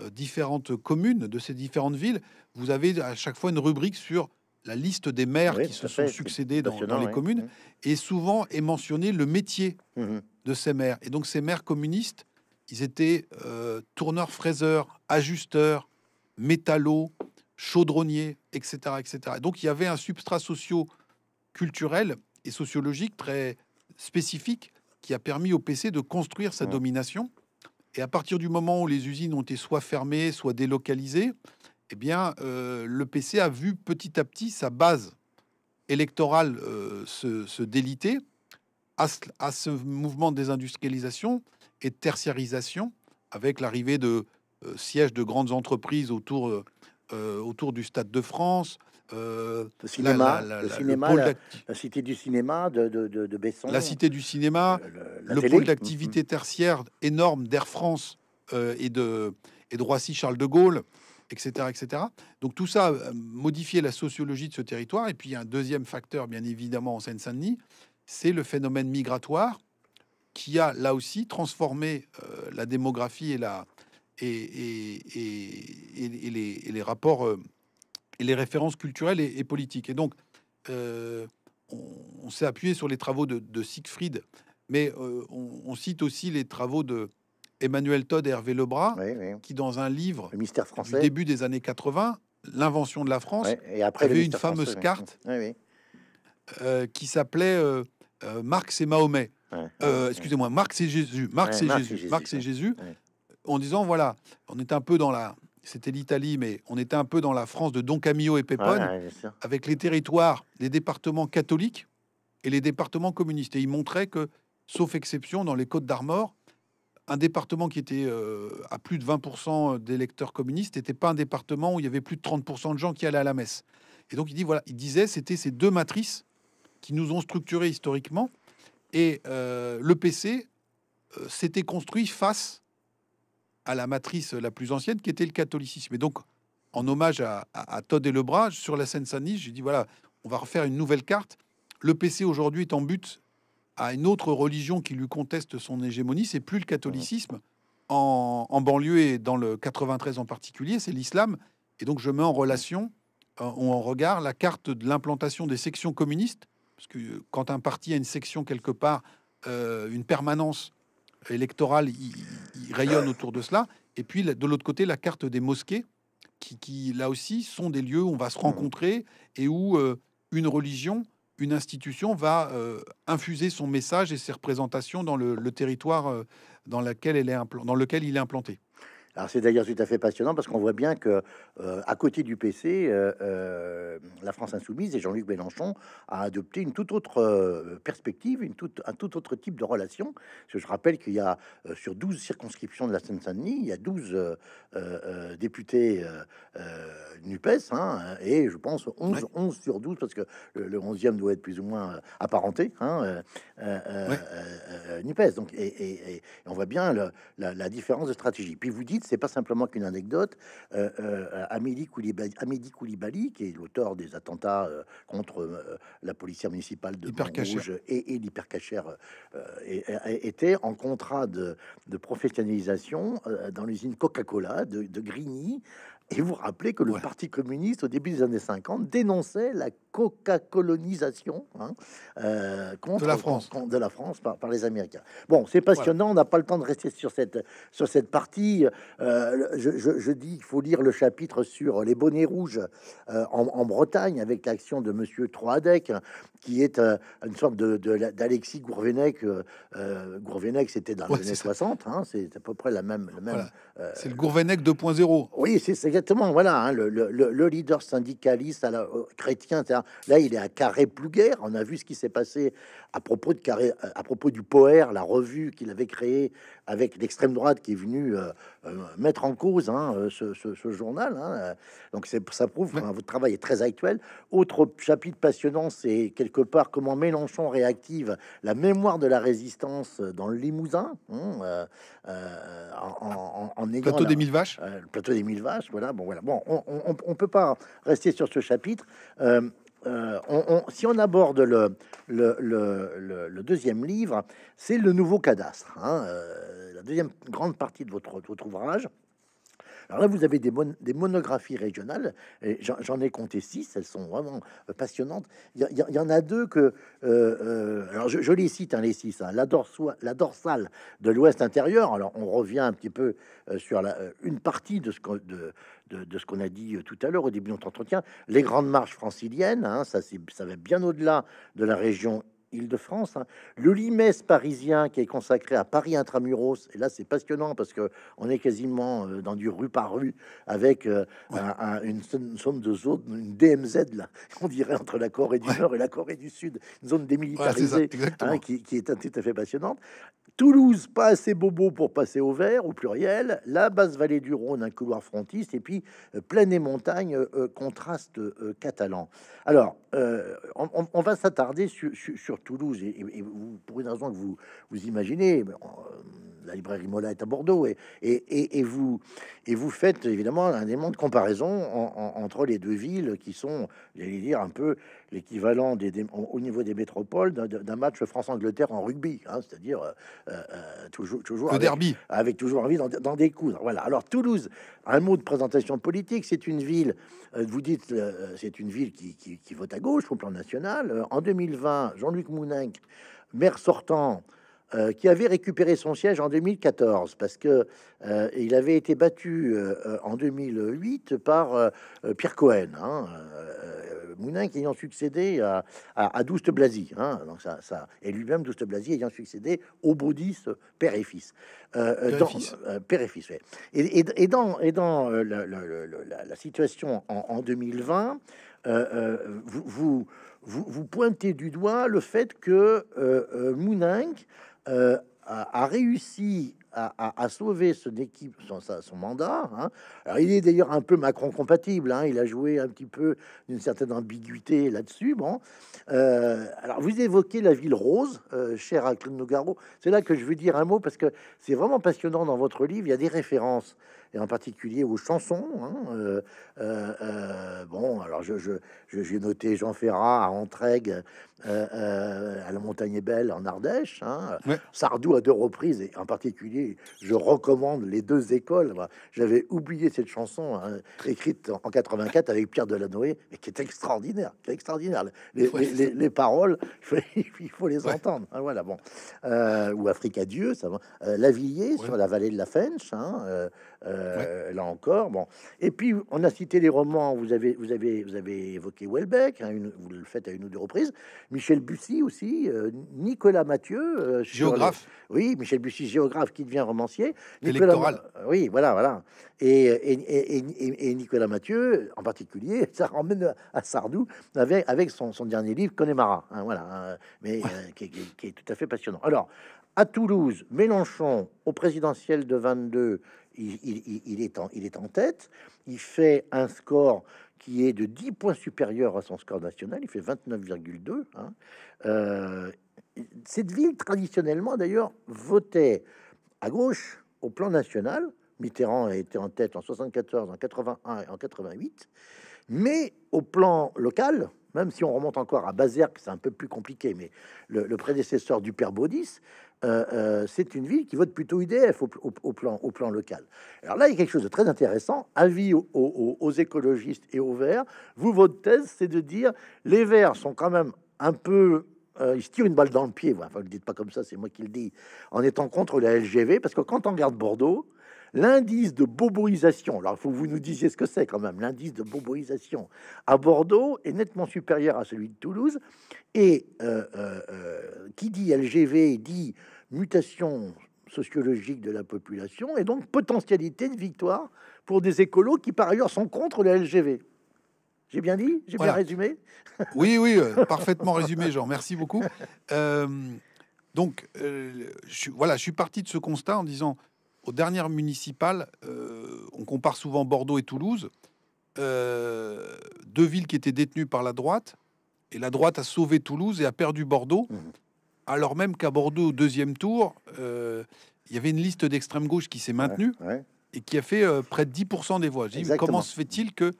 euh, différentes communes, de ces différentes villes, vous avez à chaque fois une rubrique sur la liste des maires qui se sont succédés dans, dans, les communes, mmh. et souvent est mentionné le métier mmh. de ces maires. Et donc ces maires communistes, ils étaient tourneurs-fraiseurs, ajusteurs, métallos, chaudronnier, etc., etc. Donc il y avait un substrat socio-culturel et sociologique très spécifique qui a permis au PC de construire sa domination. Et à partir du moment où les usines ont été soit fermées, soit délocalisées, eh bien, euh, le PC a vu petit à petit sa base électorale euh, se, déliter à ce, à ce, mouvement de désindustrialisation et de tertiarisation, avec l'arrivée de euh, siège de grandes entreprises autour, euh, euh, autour du Stade de France. le cinéma, la, cité du cinéma de, La cité du cinéma, le, pôle d'activité mhm. tertiaire énorme d'Air France et, de, et de Roissy Charles de Gaulle, etc. etc. Donc tout ça a modifié la sociologie de ce territoire. Et puis un deuxième facteur, bien évidemment, en Seine-Saint-Denis, c'est le phénomène migratoire qui a là aussi transformé la démographie et la, et, les, rapports euh, et les références culturelles et, politiques. Et donc, euh, on, s'est appuyé sur les travaux de, Siegfried, mais euh, on, cite aussi les travaux de Emmanuel Todd et Hervé Lebras, qui, dans un livre mystère français. du début des années 80, L'invention de la France, et après avait une fameuse carte qui s'appelait Marx et Mahomet. Excusez-moi, Marx et Jésus, Marx et Jésus, Marx et Jésus, en disant voilà, on est un peu dans la. C'était l'Italie, mais on était un peu dans la France de Don Camillo et Pépone, avec les territoires, les départements catholiques et les départements communistes. Et il montrait que, sauf exception, dans les Côtes d'Armor, un département qui était euh, à plus de 20% d'électeurs communistes n'était pas un département où il y avait plus de 30% de gens qui allaient à la messe. Et donc il dit voilà, il disait c'était ces deux matrices qui nous ont structuré historiquement et euh, le PC euh, s'était construit face à la matrice la plus ancienne qui était le catholicisme. Et donc, en hommage à, Todd et Lebras, sur la scène saint denis j'ai dit voilà, on va refaire une nouvelle carte. Le PC aujourd'hui est en but à une autre religion qui lui conteste son hégémonie, c'est plus le catholicisme. En, banlieue et dans le 93 en particulier, c'est l'islam. Et donc je mets en relation euh, ou en regard la carte de l'implantation des sections communistes, parce que euh, quand un parti a une section quelque part, euh, une permanence, électorale, il, rayonne autour de cela. Et puis, de l'autre côté, la carte des mosquées, qui, là aussi sont des lieux où on va se rencontrer et où euh, une religion, une institution va euh, infuser son message et ses représentations dans le, territoire euh, dans, elle est dans lequel il est implanté. Alors c'est d'ailleurs tout à fait passionnant parce qu'on voit bien que euh, à côté du PC, euh, euh, la France insoumise et Jean-Luc Mélenchon a adopté une toute autre perspective, une toute, un tout autre type de relation. je rappelle qu'il y a sur 12 circonscriptions de la Seine-Saint-Denis, il y a 12 députés Nupes, hein, et je pense 11, sur 12 parce que le, 11e doit être plus ou moins apparenté hein, Nupes. Donc et, on voit bien la, la différence de stratégie. Puis vous dites c'est pas simplement qu'une anecdote. Euh, euh Amélie, Koulibaly, qui est l'auteur des attentats euh, contre euh, la policière municipale de Montrouge et, et l'hypercachère, était en contrat de, professionnalisation dans l'usine Coca-Cola de, Grigny et vous, rappelez que le Parti communiste, au début des années 50, dénonçait la coca-colonisation hein, euh, contre de la France, contre, de la France par, par, les Américains. Bon, c'est passionnant, on n'a pas le temps de rester sur cette, sur cette partie. Euh, je, dis qu'il faut lire le chapitre sur les bonnets rouges euh, en, Bretagne avec l'action de Monsieur Troadec, qui est une sorte de, d'Alexis Gourvenec. Gourvenec, c'était dans les années 60, hein, c'est à peu près la même. c'est le Gourvenec 2.0. Oui, c'est voilà, hein, le, leader syndicaliste à la, chrétien, là, il est à Carré Plouguer. On a vu ce qui s'est passé à propos, de Carré, euh, à propos du POER, la revue qu'il avait créée avec l'extrême droite qui est venue euh, euh, mettre en cause hein, euh, ce, journal. Hein, Donc c'est ça prouve que votre travail est très actuel. Autre chapitre passionnant, c'est quelque part comment Mélenchon réactive la mémoire de la résistance dans le Limousin, hein, en, en, plateau des mille vaches. plateau des mille vaches, voilà. Bon, voilà. Bon, on, ne on peut pas rester sur ce chapitre. Euh, on, si on aborde le, le, deuxième livre, c'est le nouveau cadastre, hein, euh, la deuxième grande partie de votre, ouvrage. Alors là, vous avez des, des monographies régionales, et j'en ai compté six, elles sont vraiment euh, passionnantes. Il y, en a deux que, alors je, les cite, hein, les six, hein, la, dorsale, la, dorsale de l'Ouest intérieur, alors on revient un petit peu sur la, une partie de ce, de, de, ce qu'on a dit euh, tout à l'heure au début de notre entretien, les grandes marches franciliennes, hein, ça, va bien au-delà de la région Île-de-France. Hein. Le Limès parisien qui est consacré à Paris intramuros. Et là, c'est passionnant parce que on est quasiment euh, dans du rue par rue avec euh, une, zone de zone, une DMZ là, on dirait entre la Corée du Nord et la Corée du Sud, une zone démilitarisée hein, qui, qui, est tout à fait passionnante. Toulouse, pas assez bobo pour passer au vert, au pluriel. La basse vallée du Rhône, un couloir frontiste. Et puis, euh, plaine et montagne, euh, euh, contraste catalan. Alors, on, va s'attarder sur, Toulouse. Et, vous, pour une raison que vous, vous imaginez, la librairie Mola est à Bordeaux. Et, et, vous, et vous faites évidemment un élément de comparaison entre les deux villes qui sont, j'allais dire, un peu l'équivalent au niveau des métropoles d'un match France-Angleterre en rugby, hein, c'est-à-dire euh, euh, toujours, toujours avec, derby. avec toujours envie d'en découdre. Voilà. Alors Toulouse, un mot de présentation politique, c'est une ville, euh, vous dites, c'est une ville qui, qui, vote à gauche au plan national. en 2020, Jean-Luc Mouninck, maire sortant, euh, qui avait récupéré son siège en 2014 parce que euh, il avait été battu euh, en 2008 par Pierre Cohen, hein, Mounin qui ayant succédé à, à, à Douste Blasi, hein, donc ça, et lui-même Douste Blasi ayant succédé au bouddhiste père et fils, dans, père et fils, et, dans et dans la, situation en, 2020, vous, vous pointez du doigt le fait que euh, euh, a, réussi à, sauver son équipe, son, son mandat. Hein. il est d'ailleurs un peu Macron compatible. Hein. Il a joué un petit peu d'une certaine ambiguïté là-dessus. Bon, euh, alors vous évoquez la ville rose, euh, cher chère à C'est là que je veux dire un mot parce que c'est vraiment passionnant dans votre livre. Il y a des références en particulier aux chansons. Hein, euh, euh, euh, bon, alors je, j'ai noté Jean Ferrat à Entraigue, à la Montagne Belle en Ardèche, hein, Sardou à deux reprises, et en particulier, je recommande les deux écoles. J'avais oublié cette chanson hein, écrite en 84 avec Pierre Delanoé mais qui est extraordinaire, extraordinaire. Les, paroles, il faut les entendre. Voilà, bon. ou Afrique à Dieu, ça va. villée sur la vallée de la Fench. Euh, là encore. Bon. Et puis, on a cité les romans, vous avez, vous avez, vous avez évoqué Welbeck, hein, vous le faites à une ou deux reprises, Michel Bussy aussi, euh, Nicolas Mathieu. Euh, géographe. oui, Michel Bussy, géographe qui devient romancier. Électoral. Oui, voilà, voilà. Et, Nicolas Mathieu, en particulier, ça ramène à Sardou avec, son, dernier livre, Connemara, hein, voilà, hein, mais qui, qui est tout à fait passionnant. Alors, à Toulouse, Mélenchon, au présidentiel de 22, il, est en, tête. Il fait un score qui est de 10 points supérieur à son score national. Il fait 29,2. Hein. Euh, cette ville, traditionnellement, d'ailleurs, votait à gauche au plan national. Mitterrand était en tête en 74, en 81 et en 88. Mais au plan local, même si on remonte encore à Bazerque, c'est un peu plus compliqué, mais le, le prédécesseur du père Baudis euh, euh, c'est une ville qui vote plutôt IDF au, plan, au plan local. Alors là, il y a quelque chose de très intéressant. Avis aux, écologistes et aux Verts. Vous, votre thèse, c'est de dire les Verts sont quand même un peu euh, Ils se tirent une balle dans le pied. vous vous le dites pas comme ça, c'est moi qui le dis. En étant contre la LGV, parce que quand on regarde Bordeaux, l'indice de boboisation, alors il faut que vous nous disiez ce que c'est quand même, l'indice de boboisation à Bordeaux est nettement supérieur à celui de Toulouse. Et qui dit LGV dit mutation sociologique de la population et donc potentialité de victoire pour des écolos qui par ailleurs sont contre le LGV. J'ai bien dit J'ai bien résumé Oui, oui, euh, parfaitement résumé, Jean. Merci beaucoup. Euh, donc, euh, je, voilà, je suis parti de ce constat en disant, aux dernières municipales, on compare souvent Bordeaux et Toulouse, deux villes qui étaient détenues par la droite, et la droite a sauvé Toulouse et a perdu Bordeaux. Mmh alors même qu'à Bordeaux, au deuxième tour, euh, il y avait une liste d'extrême gauche qui s'est maintenue et qui a fait euh, près de 10% des voix. comment se fait-il que,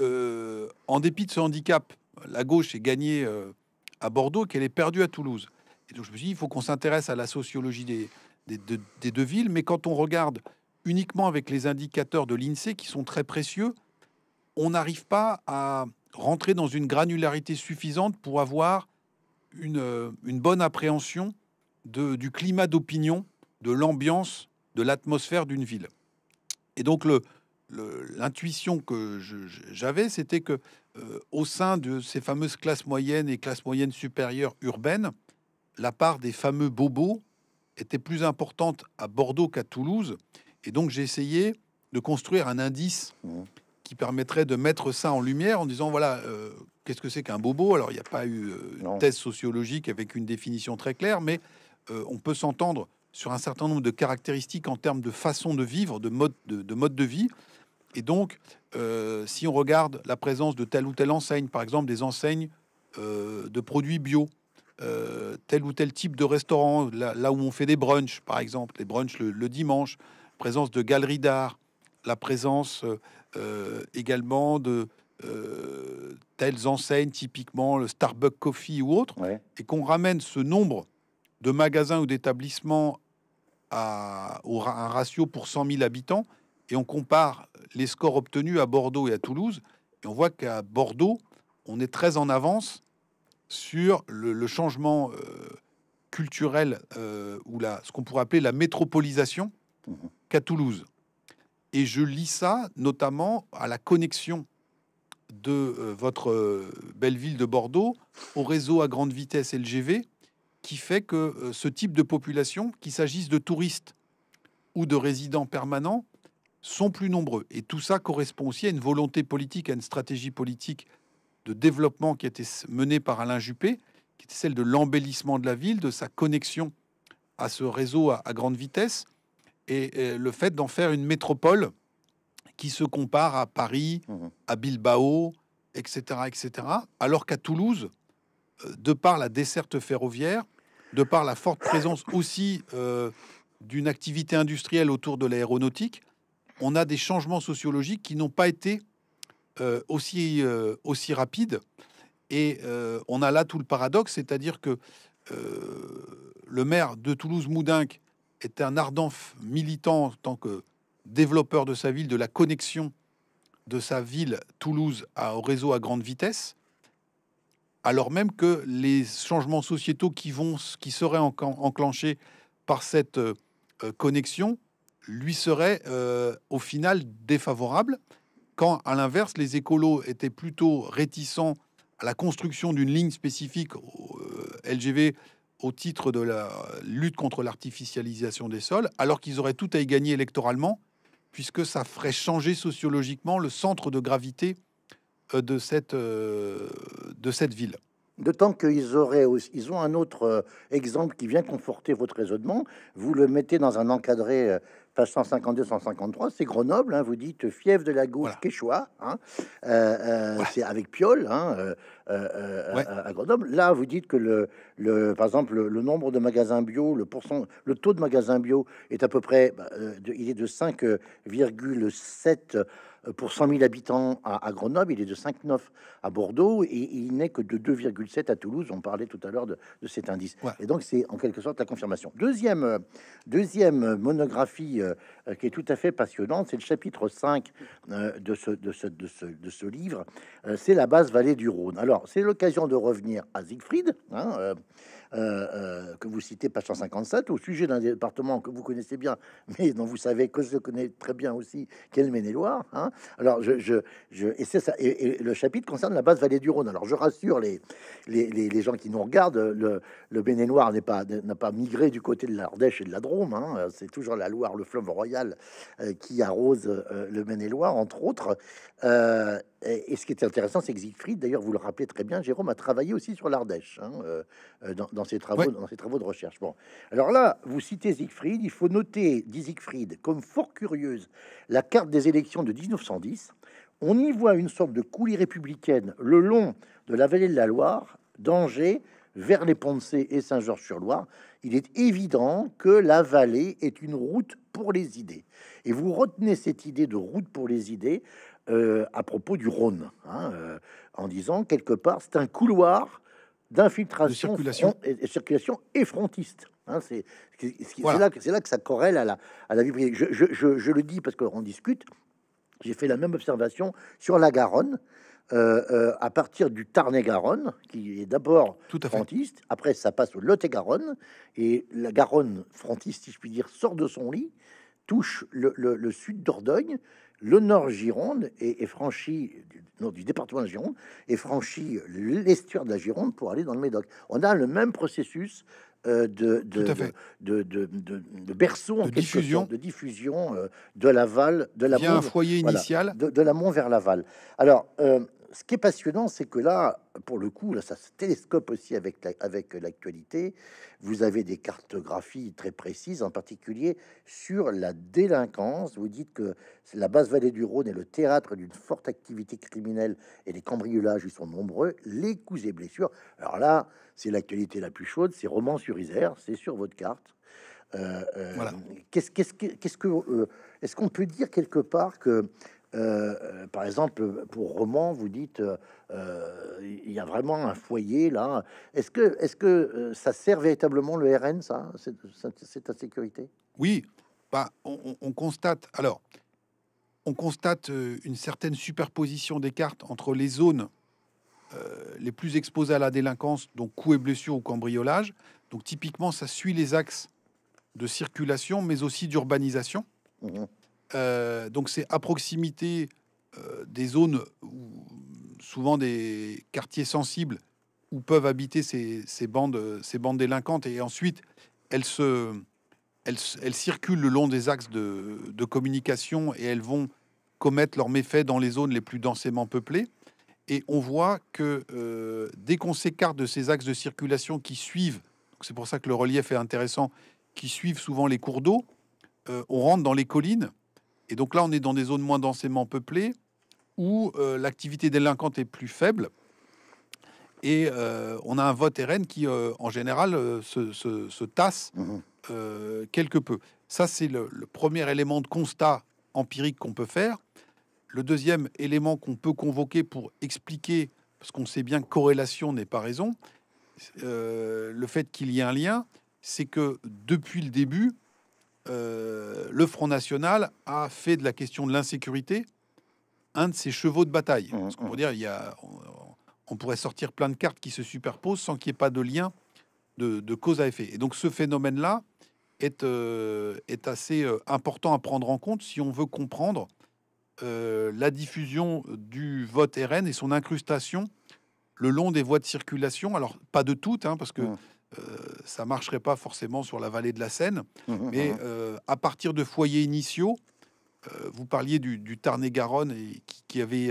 euh, en dépit de ce handicap, la gauche ait gagné à Bordeaux, qu'elle ait perdu à Toulouse donc je me suis dit, il faut qu'on s'intéresse à la sociologie des, des, deux villes, mais quand on regarde uniquement avec les indicateurs de l'INSEE, e qui sont très précieux, on n'arrive pas à rentrer dans une granularité suffisante pour avoir euh, une, bonne appréhension du climat d'opinion, de l'ambiance, de l'atmosphère d'une ville. Et donc l'intuition que j'avais, c'était que euh, au sein de ces fameuses classes moyennes et classes moyennes supérieures urbaines, la part des fameux bobos était plus importante à Bordeaux qu'à Toulouse. Et donc j'ai essayé de construire un indice mmh qui permettrait de mettre ça en lumière en disant voilà, euh, qu'est-ce que c'est qu'un bobo Alors, il n'y a pas eu une euh, thèse sociologique avec une définition très claire, mais euh, on peut s'entendre sur un certain nombre de caractéristiques en termes de façon de vivre, de mode de, mode de vie. Et donc, si on regarde la présence de telle ou telle enseigne, par exemple des enseignes de produits bio, tel ou tel type de restaurant, là, où on fait des brunchs, par exemple, les brunchs le, le dimanche, présence de galeries d'art, la présence euh, également de euh, telles enseignes, typiquement le Starbucks Coffee ou autre, et qu'on ramène ce nombre de magasins ou d'établissements à, un ratio pour 100 000 habitants, et on compare les scores obtenus à Bordeaux et à Toulouse, et on voit qu'à Bordeaux, on est très en avance sur le, changement euh, culturel ou la, ce qu'on pourrait appeler la métropolisation mhm. qu'à Toulouse. Et je lis ça notamment à la connexion de euh, votre euh, belle ville de Bordeaux au réseau à grande vitesse LGV, qui fait que euh, ce type de population, qu'il s'agisse de touristes ou de résidents permanents, sont plus nombreux. Et tout ça correspond aussi à une volonté politique, à une stratégie politique de développement qui a été menée par Alain Juppé, qui était celle de l'embellissement de la ville, de sa connexion à ce réseau à grande vitesse et euh, le fait d'en faire une métropole qui se compare à Paris, mhm. à Bilbao, etc., etc., alors qu'à Toulouse, euh, de par la desserte ferroviaire, de par la forte présence aussi euh, d'une activité industrielle autour de l'aéronautique, on a des changements sociologiques qui n'ont pas été aussi, aussi rapides. Et on a là tout le paradoxe, c'est-à-dire que le maire de Toulouse, Moudinque, était un ardent militant en tant que développeur de sa ville, de la connexion de sa ville Toulouse à, au réseau à grande vitesse, alors même que les changements sociétaux qui, vont, qui seraient enclenchés par cette euh, euh, connexion lui seraient euh, au final défavorables, quand à l'inverse, les écolos étaient plutôt réticents à la construction d'une ligne spécifique au, LGV au titre de la lutte contre l'artificialisation des sols, alors qu'ils auraient tout à y gagner électoralement, puisque ça ferait changer sociologiquement le centre de gravité euh, de cette, euh, de cette ville. D'autant qu'ils auraient, ils ont un autre euh, exemple qui vient conforter votre raisonnement. Vous le mettez dans un encadré 152-153, c'est Grenoble, hein, vous dites fief de la gauche voilà. quechua, hein, euh, euh, c'est avec Piolle hein, euh, à, Grenoble. Là, vous dites que, le, le par exemple, le, nombre de magasins bio, le, pourcent, le taux de magasins bio est à peu près, bah, il est de 5,7 euh, pour 100 000 habitants à, Grenoble, il est de 5,9 à Bordeaux et, il n'est que de 2,7 à Toulouse. On parlait tout à l'heure de, cet indice. Et donc, c'est en quelque sorte la confirmation. Deuxième, euh, deuxième euh, monographie qui est tout à fait passionnante, c'est le chapitre 5 de, ce, de, ce, de, ce, de, ce, livre. c'est la base vallée du Rhône. Alors, c'est l'occasion de revenir à Siegfried. Hein, euh, euh, que vous citez, page 157, au sujet d'un département que vous connaissez bien, mais dont vous savez que je connais très bien aussi, est le Maine-et-Loire. Hein. Alors, je, je, et ça. Et, le chapitre concerne la basse vallée du Rhône. Alors, je rassure les, les, gens qui nous regardent, le, le Maine-et-Loire n'est pas n'a pas migré du côté de l'Ardèche et de la Drôme. Hein. c'est toujours la Loire, le fleuve royal, euh, qui arrose le Maine-et-Loire, entre autres. Et, ce qui est intéressant, c'est que Siegfried, d'ailleurs, vous le rappelez très bien, Jérôme a travaillé aussi sur l'Ardèche hein, dans, dans ses travaux, dans ses travaux de recherche. Bon, alors là, vous citez Siegfried. Il faut noter, dit Siegfried, comme fort curieuse, la carte des élections de 1910. On y voit une sorte de coulée républicaine le long de la vallée de la Loire, d'Angers vers les ponts et Saint-Georges-sur-Loire, il est évident que la vallée est une route pour les idées. Et vous retenez cette idée de route pour les idées euh, à propos du Rhône, hein, euh, en disant quelque part c'est un couloir d'infiltration circulation. et, circulation effrontiste. c'est là, que ça corrèle à la, à la vie privée. Je, le dis parce qu'on discute. J'ai fait la même observation sur la Garonne. Euh, euh, à partir du Tarn-et-Garonne, qui est d'abord effrontiste. après ça passe au Lot-et-Garonne, et la Garonne frontiste, si je puis dire, sort de son lit touche le, sud d'Ordogne, le nord Gironde et, franchit du, département de Gironde et franchit l'estuaire de la Gironde pour aller dans le Médoc. On a le même processus euh, de, de, de, berceau en diffusion, de diffusion euh, de l'aval de la via un foyer initial de, l'amont vers l'aval. Alors euh, ce qui est passionnant, c'est que là, pour le coup, là, ça se télescope aussi avec avec l'actualité. Vous avez des cartographies très précises, en particulier sur la délinquance. Vous dites que la basse vallée du Rhône est le théâtre d'une forte activité criminelle et les cambriolages y sont nombreux. Les coups et blessures. Alors là, c'est l'actualité la plus chaude. C'est roman sur Isère. C'est sur votre carte. Qu'est-ce, euh, euh, qu'est-ce, qu'est-ce que euh, est-ce qu'on peut dire quelque part que euh, euh, par exemple, pour roman, vous dites, euh, il y a vraiment un foyer là. Est-ce que, est-ce que ça sert véritablement le RN, ça, cette insécurité Oui, bah, on, on, constate. Alors, on constate une certaine superposition des cartes entre les zones les plus exposées à la délinquance, donc coups et blessures ou cambriolage. Donc typiquement, ça suit les axes de circulation, mais aussi d'urbanisation. Mmh euh, donc c'est à proximité euh, des zones où souvent des quartiers sensibles où peuvent habiter ces, bandes, ces bandes délinquantes. Et ensuite, elles, elles, circulent le long des axes de, communication et elles vont commettre leurs méfaits dans les zones les plus densément peuplées. Et on voit que euh, dès qu'on s'écarte de ces axes de circulation qui suivent, c'est pour ça que le relief est intéressant, qui suivent souvent les cours d'eau, on rentre dans les collines et donc là, on est dans des zones moins densément peuplées où euh, l'activité délinquante est plus faible. Et euh, on a un vote RN qui, euh, en général, se, tasse mmh quelque peu. Ça, c'est le, le, premier élément de constat empirique qu'on peut faire. Le deuxième élément qu'on peut convoquer pour expliquer, parce qu'on sait bien que corrélation n'est pas raison, le fait qu'il y ait un lien, c'est que depuis le début, euh, le Front National a fait de la question de l'insécurité un de ses chevaux de bataille. Mmh, mmh. dire, on, pourrait sortir plein de cartes qui se superposent sans qu'il n'y ait pas de lien de, cause à effet. Et donc ce phénomène-là est, euh, assez euh, important à prendre en compte si on veut comprendre la diffusion du vote RN et son incrustation le long des voies de circulation. Alors, pas de toutes, hein, parce que mmh. Euh, ça marcherait pas forcément sur la vallée de la Seine, mmh, mmh, mais mmh. Euh, à partir de foyers initiaux, euh, vous parliez du, du Tarn-et-Garonne qui, avait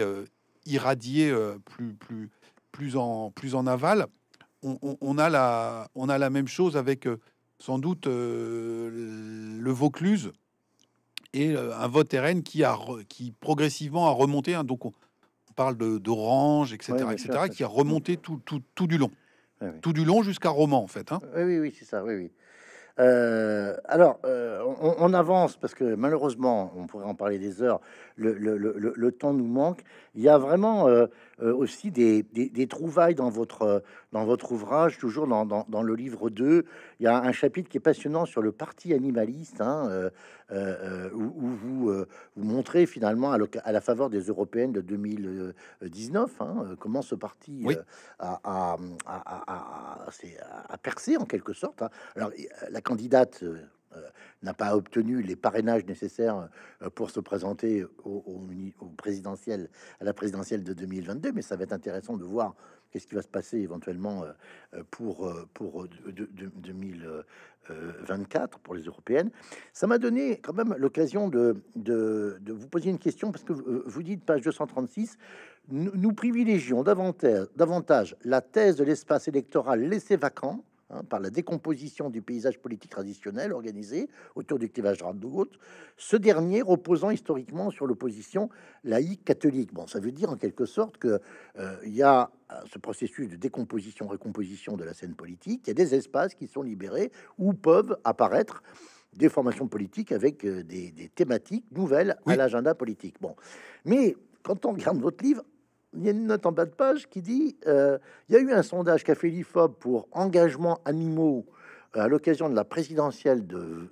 irradié plus, en, aval. On, a la, même chose avec sans doute le Vaucluse et un vote qui, a, progressivement a remonté. Hein. donc on, parle d'Orange, etc., etc., qui a remonté tout du long tout du long jusqu'à Roman, en fait. Hein. Oui, oui, c'est ça, oui, oui. Euh, alors, euh, on, avance parce que malheureusement, on pourrait en parler des heures le, temps nous manque. Il y a vraiment euh, euh, aussi des, trouvailles dans votre, euh, dans votre ouvrage, toujours dans, dans, le livre 2. Il y a un chapitre qui est passionnant sur le parti animaliste, hein, où, vous, vous, montrez finalement à, la faveur des européennes de 2019 hein, comment ce parti a, a, a, percé en quelque sorte. Hein. Alors, la candidate euh, n'a pas obtenu les parrainages nécessaires euh, pour se présenter au, présidentiel, à la présidentielle de 2022. Mais ça va être intéressant de voir qu'est-ce qui va se passer éventuellement euh, pour, pour 2024 pour les européennes. Ça m'a donné quand même l'occasion de, de, vous poser une question parce que vous dites, page 236, nous, privilégions davantage la thèse de l'espace électoral laissé vacant Hein, par la décomposition du paysage politique traditionnel organisé autour du clivage droite-gauche, ce dernier reposant historiquement sur l'opposition laïque-catholique. Bon, ça veut dire en quelque sorte que euh, il y a euh, ce processus de décomposition-récomposition de la scène politique, il y a des espaces qui sont libérés où peuvent apparaître des formations politiques avec euh, des, thématiques nouvelles à l'agenda politique. Bon, mais quand on regarde votre livre, il y a une note en bas de page qui dit euh, il y a eu un sondage qu'a fait pour engagement animaux euh, à l'occasion de la présidentielle de,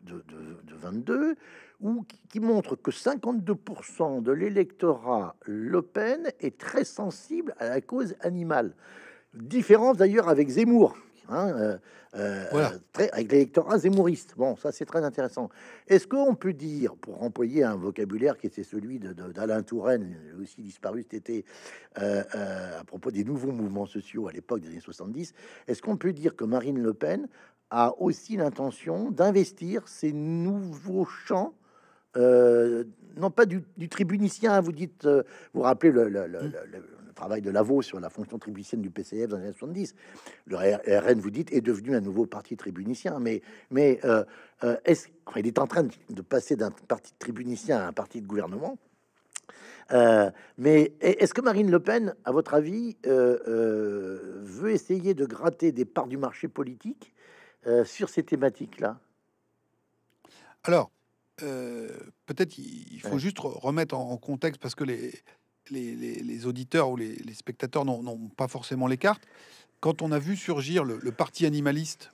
22, où, qui montre que 52% de l'électorat Le Pen est très sensible à la cause animale. Différence d'ailleurs avec Zemmour, Hein, euh, euh, très, avec l'électorat zémouriste. Bon, ça c'est très intéressant. Est-ce qu'on peut dire, pour employer un vocabulaire qui était celui d'Alain Touraine, aussi disparu cet été, euh, à propos des nouveaux mouvements sociaux à l'époque des années 70, est-ce qu'on peut dire que Marine Le Pen a aussi l'intention d'investir ces nouveaux champs non pas du, tribunicien, vous dites, vous rappelez le, le travail de Lavaux sur la fonction tribunicienne du PCF dans les années 70. Le RN, vous dites, est devenu un nouveau parti tribunicien, mais, mais est euh, euh, est enfin, il est en train de passer d'un parti tribunicien à un parti de gouvernement. Euh, mais est-ce que Marine Le Pen, à votre avis, veut essayer de gratter des parts du marché politique sur ces thématiques-là Alors, peut-être il faut juste remettre en contexte parce que les, les, auditeurs ou les, spectateurs n'ont pas forcément les cartes. Quand on a vu surgir le, parti animaliste,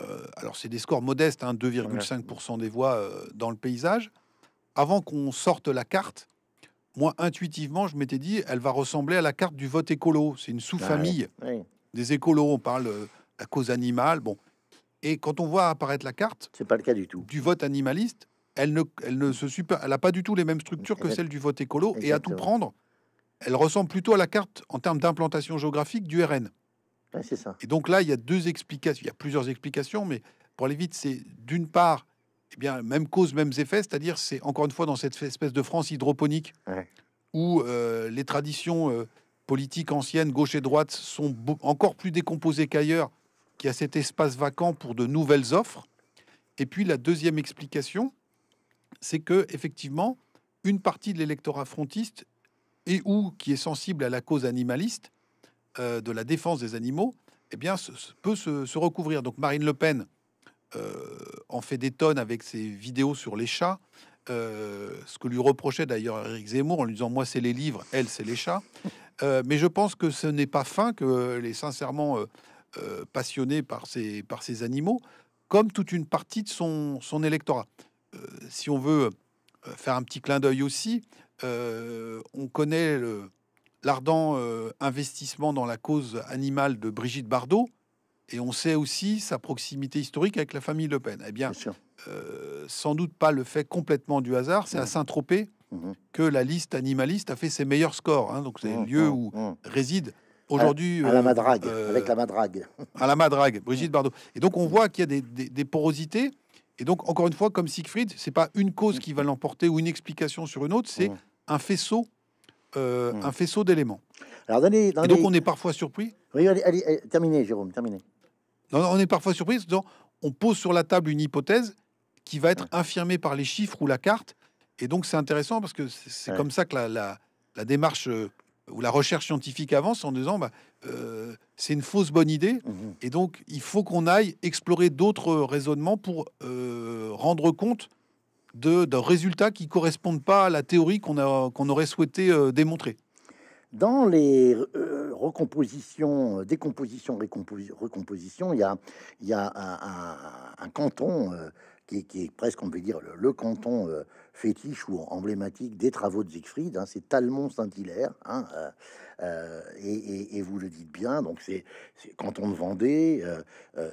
euh, alors c'est des scores modestes, hein, 2,5% des voix euh, dans le paysage, avant qu'on sorte la carte, moi intuitivement, je m'étais dit, elle va ressembler à la carte du vote écolo. C'est une sous-famille ah des écolos. On parle à euh, cause animale. Bon, et quand on voit apparaître la carte, c'est pas le cas du tout. Du vote animaliste, elle ne, elle ne se elle n'a pas du tout les mêmes structures que celles du vote écolo. Et à tout prendre, elle ressemble plutôt à la carte en termes d'implantation géographique du RN. Et donc là, il y a deux explications. Il y a plusieurs explications, mais pour aller vite, c'est d'une part, eh bien, même cause, même effet, c'est-à-dire c'est encore une fois dans cette espèce de France hydroponique où euh, les traditions euh, politiques anciennes, gauche et droite, sont encore plus décomposées qu'ailleurs, qui a cet espace vacant pour de nouvelles offres. Et puis la deuxième explication, c'est que effectivement, une partie de l'électorat frontiste et ou qui est sensible à la cause animaliste euh, de la défense des animaux, eh bien, peut se, recouvrir. Donc Marine Le Pen euh, en fait des tonnes avec ses vidéos sur les chats. Euh, ce que lui reprochait d'ailleurs Eric Zemmour en lui disant moi c'est les livres, elle c'est les chats. mais je pense que ce n'est pas fin que les sincèrement passionnés par ces, animaux, comme toute une partie de son électorat. Euh, si on veut euh, faire un petit clin d'œil aussi, euh, on connaît l'ardent investissement dans la cause animale de Brigitte Bardot, et on sait aussi sa proximité historique avec la famille Le Pen. Eh bien, sans doute pas le fait complètement du hasard, c'est à Saint-Tropez mhm. que la liste animaliste a fait ses meilleurs scores. Hein. donc c'est le mhm, lieu mhm, où réside aujourd'hui... À, la Madrague, avec la Madrague. À la Madrague, Brigitte Bardot. Et donc on voit qu'il y a des porosités et donc, encore une fois, comme Siegfried, c'est pas une cause mm. qui va l'emporter ou une explication sur une autre, c'est mm. un faisceau, euh, mm. un faisceau d'éléments. Alors, Et donc, on est parfois surpris. Terminé, Jérôme, terminé. Non, on est parfois surpris. Donc on pose sur la table une hypothèse qui va être infirmée par les chiffres ou la carte. Et donc, c'est intéressant parce que c'est comme ça que la, la démarche euh, où la recherche scientifique avance en disant bah, euh, c'est une fausse bonne idée mhm. et donc il faut qu'on aille explorer d'autres raisonnements pour euh, rendre compte de, résultats qui correspondent pas à la théorie qu'on qu'on aurait souhaité euh, démontrer. Dans les recompositions, décompositions, recompositions, il y a, un, canton qui, est presque, on peut dire, le canton fétiche ou emblématique des travaux de Siegfried. Hein, c'est Talmont Saint-Hilaire, hein, euh, euh, et, vous le dites bien. Donc, c'est quand on vendait,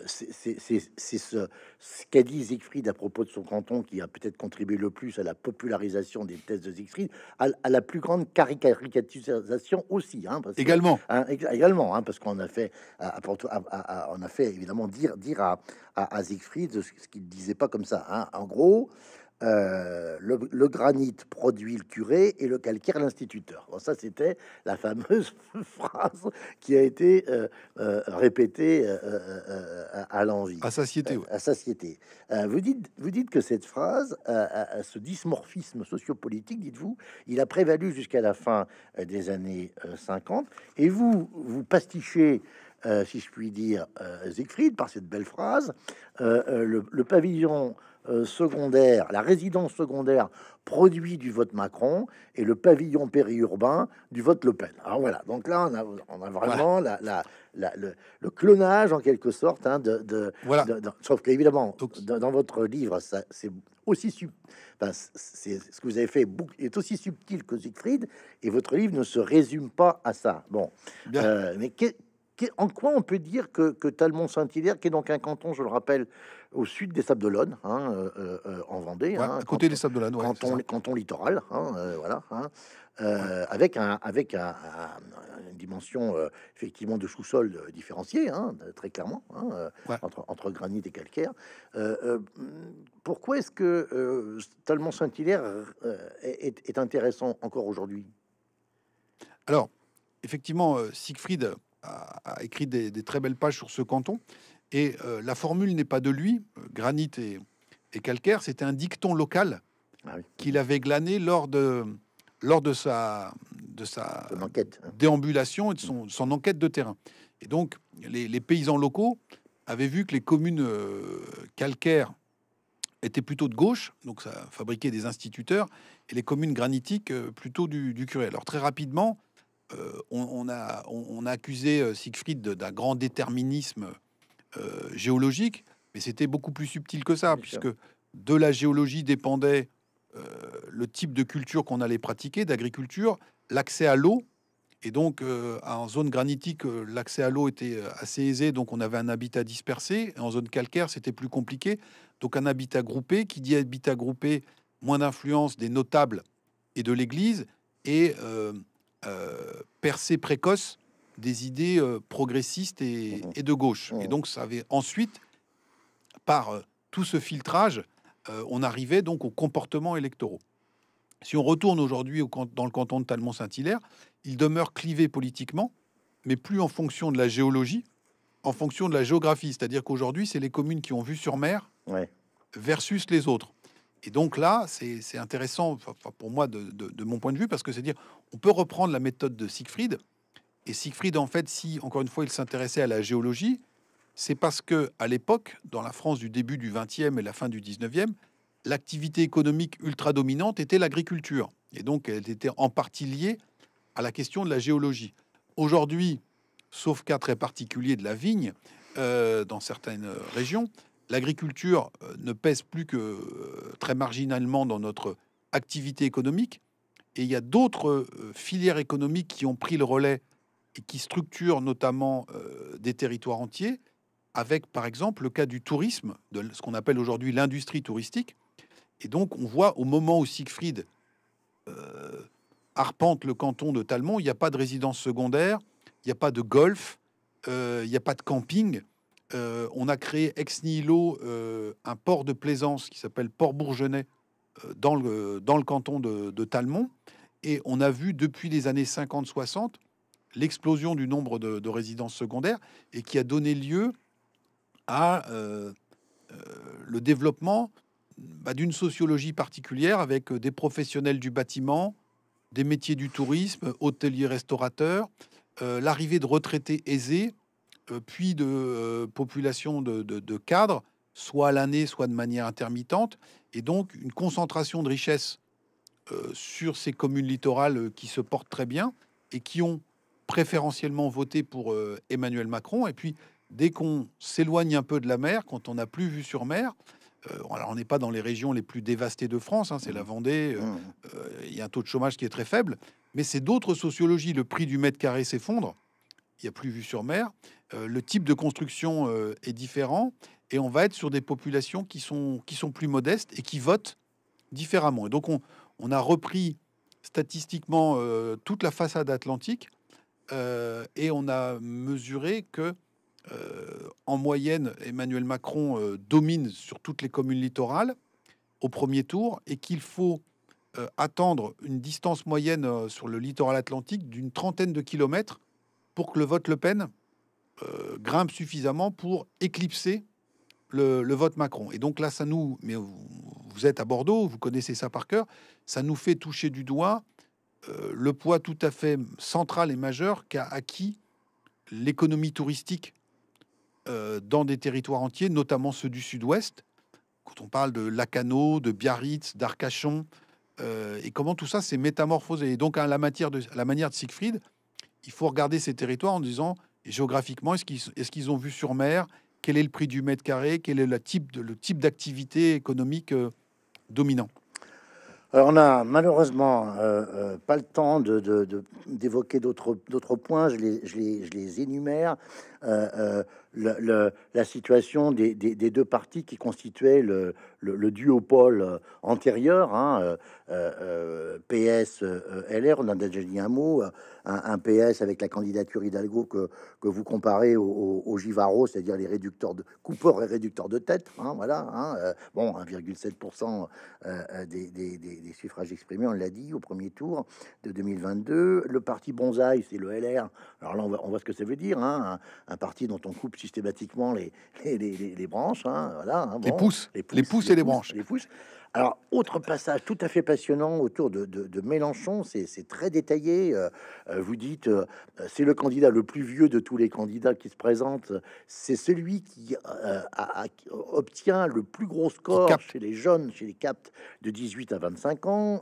c'est ce, ce qu'a dit Siegfried à propos de son canton qui a peut-être contribué le plus à la popularisation des thèses de Siegfried, à, la plus grande caricaturisation aussi. Hein, également, également, parce qu'on a fait, à, a fait évidemment dire, à, à, Siegfried ce qu'il disait pas comme ça. En gros. Euh, le, granit produit le curé et le calcaire l'instituteur. Bon, ça, c'était la fameuse phrase qui a été euh, euh, répétée à, l'envie. À satiété. à satiété. vous, dites, vous dites que cette phrase, à, ce dysmorphisme sociopolitique, dites-vous, il a prévalu jusqu'à la fin des années 50. Et vous, vous pastichez euh, si je puis dire, euh, Siegfried par cette belle phrase. Euh, le, pavillon secondaire, la résidence secondaire produit du vote Macron et le pavillon périurbain du vote Le Pen. Alors voilà, donc là on a, on a vraiment la, le, clonage en quelque sorte hein, de, Sauf qu'évidemment, dans, votre livre, ça, c'est aussi sub... ce que vous avez fait est aussi subtil que Siegfried et votre livre ne se résume pas à ça. Bon, mais en quoi on peut dire que, Talmont-Saint-Hilaire, qui est donc un canton, je le rappelle, au sud des Sables d'Olonne, hein, euh, euh, en Vendée, hein, à côté des Sables d'Olonne, ouais, canton, canton, littoral, hein, euh, voilà, hein, avec une dimension effectivement de sous-sol différencié, très clairement, entre, granit et calcaire. pourquoi est-ce que Talmont-Saint-Hilaire est, est intéressant encore aujourd'hui Alors effectivement, Siegfried a, écrit des, très belles pages sur ce canton. Et euh, la formule n'est pas de lui, granit et, calcaire, c'était un dicton local ah qu'il avait glané lors de, lors de sa, de sa enquête, hein. déambulation et de mm. son, enquête de terrain. Et donc, les, paysans locaux avaient vu que les communes euh, calcaires étaient plutôt de gauche, donc ça fabriquait des instituteurs, et les communes granitiques euh, plutôt du, du curé. Alors, très rapidement, euh, on, a, accusé euh, Siegfried d'un grand déterminisme euh, géologique, mais c'était beaucoup plus subtil que ça, puisque de la géologie dépendait le type de culture qu'on allait pratiquer, d'agriculture, l'accès à l'eau, et donc, en zone granitique, l'accès à l'eau était assez aisé, donc on avait un habitat dispersé. En zone calcaire, c'était plus compliqué. Donc, un habitat groupé, qui dit habitat groupé, moins d'influence des notables et de l'Église, et euh, percée précoce des idées euh, progressistes mhm. et, de gauche. Et mhm. donc, ça avait ensuite, par euh, tout ce filtrage, on arrivait donc aux comportements électoraux. Si on retourne aujourd'hui au, dans le canton de Talmont-Saint-Hilaire, il demeure clivé politiquement, mais plus en fonction de la géologie, en fonction de la géographie. C'est-à-dire qu'aujourd'hui, c'est les communes qui ont vu sur mer versus les autres. Et donc là, c'est intéressant pour moi de, mon point de vue parce que c'est dire on peut reprendre la méthode de Siegfried. Et Siegfried, en fait, si encore une fois il s'intéressait à la géologie, c'est parce que à l'époque, dans la France du début du 20e et la fin du 19e, l'activité économique ultra dominante était l'agriculture. Et donc elle était en partie liée à la question de la géologie. Aujourd'hui, sauf cas très particulier de la vigne, euh, dans certaines régions, l'agriculture euh, ne pèse plus que euh, très marginalement dans notre activité économique. Et il y a d'autres euh, filières économiques qui ont pris le relais et qui structurent notamment des territoires entiers, avec par exemple le cas du tourisme, de ce qu'on appelle aujourd'hui l'industrie touristique. Et donc on voit au moment où Siegfried arpente le canton de Talmont, il n'y a pas de résidence secondaire, il n'y a pas de golf, il n'y a pas de camping. Euh, on a créé ex nihilo euh, un port de plaisance qui s'appelle Port Bourgenais euh, dans, le, canton de, Talmont. Et on a vu depuis les années 50-60 l'explosion du nombre de, résidences secondaires et qui a donné lieu à le développement bah, d'une sociologie particulière avec des professionnels du bâtiment, des métiers du tourisme, hôteliers-restaurateurs, l'arrivée de retraités aisés euh, puis de euh, population de, cadres, soit l'année, soit de manière intermittente, et donc une concentration de richesses euh, sur ces communes littorales qui se portent très bien et qui ont préférentiellement voté pour Emmanuel Macron. Et puis, dès qu'on s'éloigne un peu de la mer, quand on n'a plus vu sur mer, on n'est pas dans les régions les plus dévastées de France, hein, c'est la mmh. Vendée, mmh. il y a un taux de chômage qui est très faible, mais c'est d'autres sociologies. Le prix du mètre carré s'effondre, il n'y a plus vu sur mer. Euh, le type de construction euh, est différent et on va être sur des populations qui sont, qui sont plus modestes et qui votent différemment. Et donc on, a repris statistiquement euh, toute la façade atlantique et on a mesuré que en moyenne Emmanuel Macron domine sur toutes les communes littorales au premier tour et qu'il faut attendre une distance moyenne sur le littoral atlantique d'une trentaine de kilomètres pour que le vote Le Pen euh, grimpe suffisamment pour éclipser le, vote Macron. Et donc là, ça nous, mais vous, êtes à Bordeaux, vous connaissez ça par cœur, ça nous fait toucher du doigt euh, le poids tout à fait central et majeur qu'a acquis l'économie touristique euh, dans des territoires entiers, notamment ceux du sud-ouest, quand on parle de Lacano, de Biarritz, d'Arcachon, et comment tout ça s'est métamorphosé. Et donc, la, matière de, à la manière de Siegfried, il faut regarder ces territoires en disant géographiquement, est-ce qu'ils est ont vu sur mer quel est le prix du mètre carré, quel est la type de, le type d'activité économique euh, dominant on a malheureusement euh, euh, pas le temps d'évoquer de, d'évoquer d'autres d'autres points, je les, je les, énumère le, la situation des, deux partis qui constituaient le, duopole euh, antérieur, hein, euh, euh, PS-LR, on a déjà dit un mot, un, PS avec la candidature Hidalgo que, que vous comparez au, Givaro, c'est-à-dire les réducteurs de coupeurs et réducteurs de tête, hein, voilà, hein, bon, 1,7% des, suffrages exprimés, on l'a dit, au premier tour de 2022. Le parti bonsaï, c'est le LR, alors là, on voit ce que ça veut dire, un, parti dont on coupe systématiquement les, les, branches. Hein, voilà, hein, les, pousses, les pousses, et les branches. Les pousses. Alors, autre passage tout à fait passionnant autour de, Mélenchon, c'est très détaillé. Euh, euh, vous dites, euh, c'est le candidat le plus vieux de tous les candidats qui se présentent. C'est celui qui, obtient le plus gros score chez les jeunes, chez les captes de 18 à 25 ans.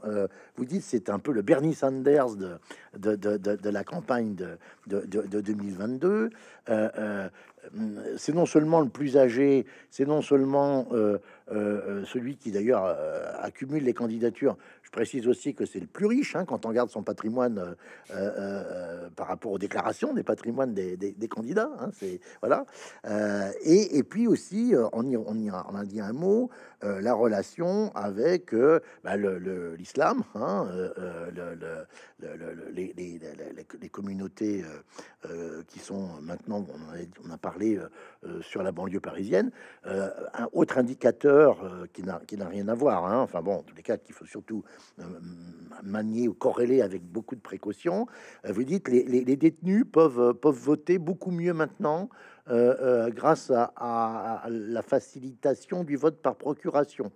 vous dites, c'est un peu le Bernie Sanders de, de la campagne de, 2022 c'est non seulement le plus âgé, c'est non seulement euh, euh, euh, celui qui d'ailleurs accumule les candidatures précise aussi que c'est le plus riche hein, quand on regarde son patrimoine euh, euh, euh, par rapport aux déclarations des patrimoines des, candidats. Hein, c'est voilà. et, puis aussi, on y, on a, dit un mot. la relation avec l'islam, le, les, communautés qui sont maintenant, on, on a parlé euh, sur la banlieue parisienne. Euh, un autre indicateur euh, qui n'a rien à voir, hein. enfin bon, tous les cas, qu'il faut surtout manier ou corréler avec beaucoup de précautions vous dites les, les, détenus peuvent, voter beaucoup mieux maintenant grâce à, la facilitation du vote par procuration.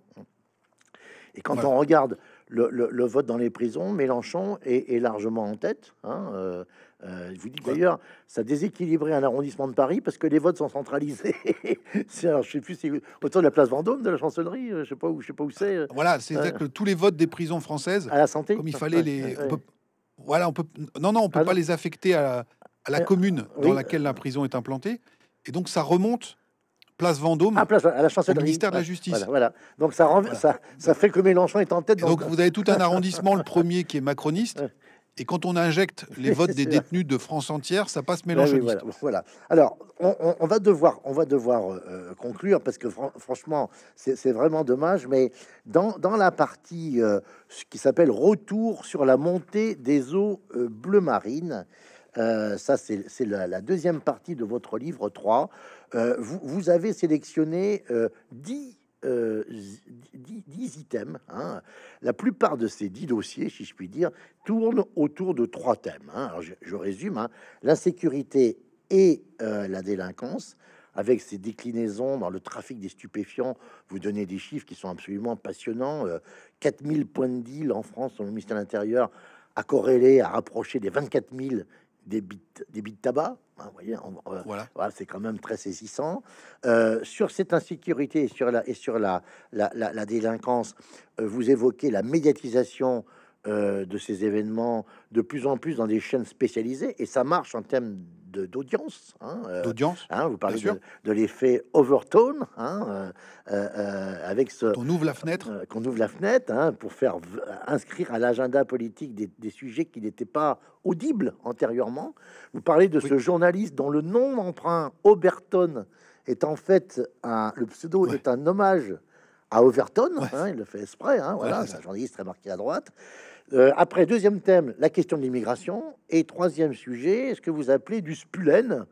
Et quand on regarde le, vote dans les prisons, Mélenchon est, largement en tête. Hein, euh, euh, vous dites d'ailleurs, ça déséquilibrait un arrondissement de Paris parce que les votes sont centralisés. alors, je sais plus si autour de la place Vendôme, de la Chancellerie, euh, je sais pas où, je sais pas où c'est. Voilà, c'est dire que tous les votes des prisons françaises. À la santé. Comme il fallait les. voilà, on peut. Non, non, on peut pas les affecter à, la, commune dans laquelle la prison est implantée. Et donc, ça remonte Place Vendôme, ah, place, à la chancellerie. Au ministère de la Justice. Voilà, Donc ça, ça, fait que Mélenchon est en tête. donc vous avez tout un arrondissement, le premier qui est macroniste. Et quand on injecte les votes des détenus de France entière, ça passe ah Mélenchon. voilà, Alors, on, va devoir, on va devoir euh, euh, conclure parce que franchement, c'est vraiment dommage. Mais dans, la partie euh, qui s'appelle Retour sur la montée des eaux bleues bleu marine, ça c'est la, la, deuxième partie de votre livre 3. Euh, vous, avez sélectionné 10, euh, 10, euh, items. Hein. La plupart de ces 10 dossiers, si je puis dire, tournent autour de trois thèmes. Hein. Alors je, résume hein. l'insécurité et la délinquance, avec ses déclinaisons dans le trafic des stupéfiants. Vous donnez des chiffres qui sont absolument passionnants. 4000 points de deal en France dans le ministère de l'Intérieur à corréler, à rapprocher des 24 000 des bits, des de tabac. Hein, c'est quand même très saisissant. Euh, sur cette insécurité et sur la, et sur la, la, délinquance, euh, vous évoquez la médiatisation euh, de ces événements de plus en plus dans des chaînes spécialisées, et ça marche en termes d'audience. Hein, euh, d'audience. Hein, vous parlez de, l'effet overtone, hein, euh, euh, avec ce qu'on ouvre la fenêtre, qu'on ouvre la fenêtre pour faire inscrire à l'agenda politique des, sujets qui n'étaient pas audibles antérieurement. Vous parlez de ce journaliste dont le nom emprunt « Oberton est en fait un, le pseudo est un hommage à Overton, il le fait exprès, voilà, c'est un journaliste très marqué à droite. Euh, après, deuxième thème, la question de l'immigration. Et troisième sujet, ce que vous appelez du SPULEN,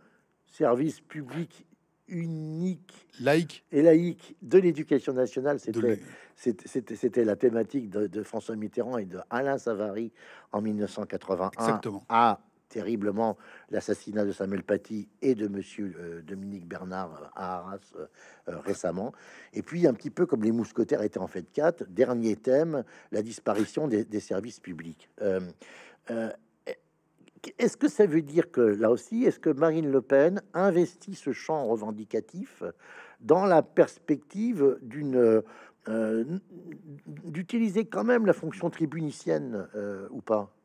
service public unique laïque. et laïque de l'éducation nationale. C'était la thématique de, François Mitterrand et de Alain Savary en 1981 Exactement. à terriblement l'assassinat de Samuel Paty et de monsieur euh, Dominique Bernard euh, à Arras euh, récemment. Et puis, un petit peu comme les mousquetaires étaient en fait quatre, dernier thème, la disparition des, services publics. est-ce que ça veut dire que, là aussi, est-ce que Marine Le Pen investit ce champ revendicatif dans la perspective d'une... d'utiliser quand même la fonction tribunicienne ou pas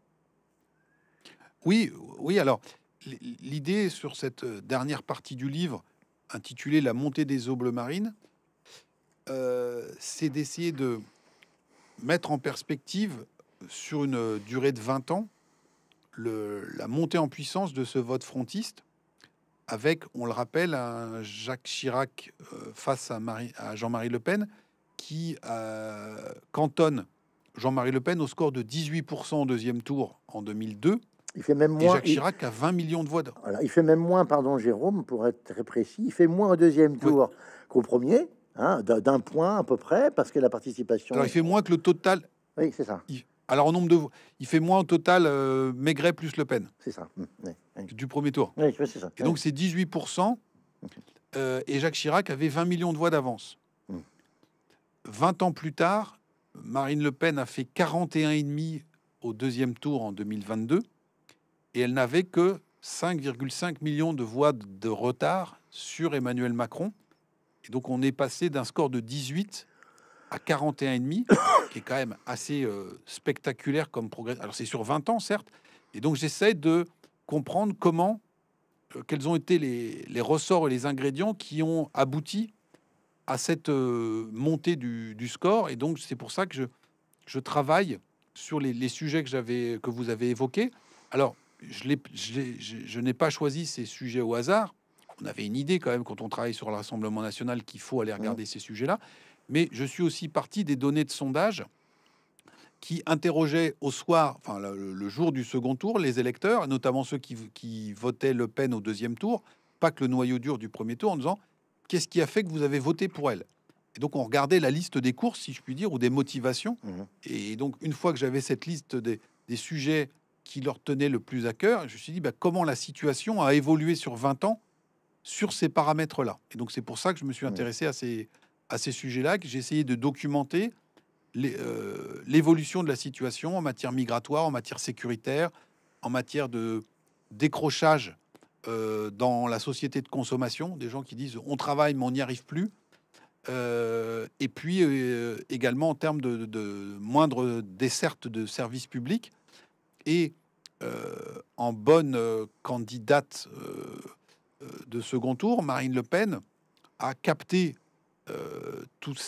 oui, oui, alors l'idée sur cette euh, dernière partie du livre intitulée La montée des eaux marines, euh, c'est d'essayer de mettre en perspective sur une euh, durée de 20 ans la montée en puissance de ce vote frontiste avec, on le rappelle, un Jacques Chirac face à, à Jean-Marie Le Pen qui cantonne Jean-Marie Le Pen au score de 18% au deuxième tour en 2002 il fait même moins. Jacques Chirac a 20 millions de voix. De... il fait même moins, pardon Jérôme, pour être très précis, il fait moins au deuxième tour qu'au premier, hein, d'un point à peu près, parce que la participation. Alors il fait moins que le total. Oui, c'est ça. Alors au nombre de voix, il fait moins au total euh, Maigret plus Le Pen. C'est ça. Mmh, du premier tour. Oui, c'est ça. Et donc c'est 18%. Euh, et Jacques Chirac avait 20 millions de voix d'avance. 20 mmh. ans plus tard, Marine Le Pen a fait 41,5 au deuxième tour en 2022 et elle n'avait que 5,5 millions de voix de retard sur Emmanuel Macron. Et donc on est passé d'un score de 18 à 41,5, qui est quand même assez euh, spectaculaire comme progrès. Alors c'est sur 20 ans, certes. Et donc j'essaie de comprendre comment, euh, quels ont été les, ressorts et les ingrédients qui ont abouti à cette euh, montée du, score. Et donc c'est pour ça que je, je travaille sur les, sujets que, j'avais, que vous avez évoqués. Alors je n'ai pas choisi ces sujets au hasard. On avait une idée quand même quand on travaille sur le Rassemblement national qu'il faut aller regarder mmh. ces sujets-là. Mais je suis aussi parti des données de sondage qui interrogeaient au soir, enfin le, jour du second tour, les électeurs, notamment ceux qui, votaient Le Pen au deuxième tour, pas que le noyau dur du premier tour, en disant qu'est-ce qui a fait que vous avez voté pour elle Et donc on regardait la liste des courses, si je puis dire, ou des motivations. Mmh. Et donc une fois que j'avais cette liste des, des sujets qui leur tenait le plus à cœur. Je me suis dit, bah, comment la situation a évolué sur 20 ans sur ces paramètres-là. Et donc, c'est pour ça que je me suis intéressé à ces, à ces sujets-là, que j'ai essayé de documenter euh, l'évolution de la situation en matière migratoire, en matière sécuritaire, en matière de décrochage euh, dans la société de consommation, des gens qui disent on travaille mais on n'y arrive plus. Euh, et puis également en termes de, de moindre desserte de services publics, et euh, en bonne euh, candidate euh, de second tour, Marine Le Pen a capté toutes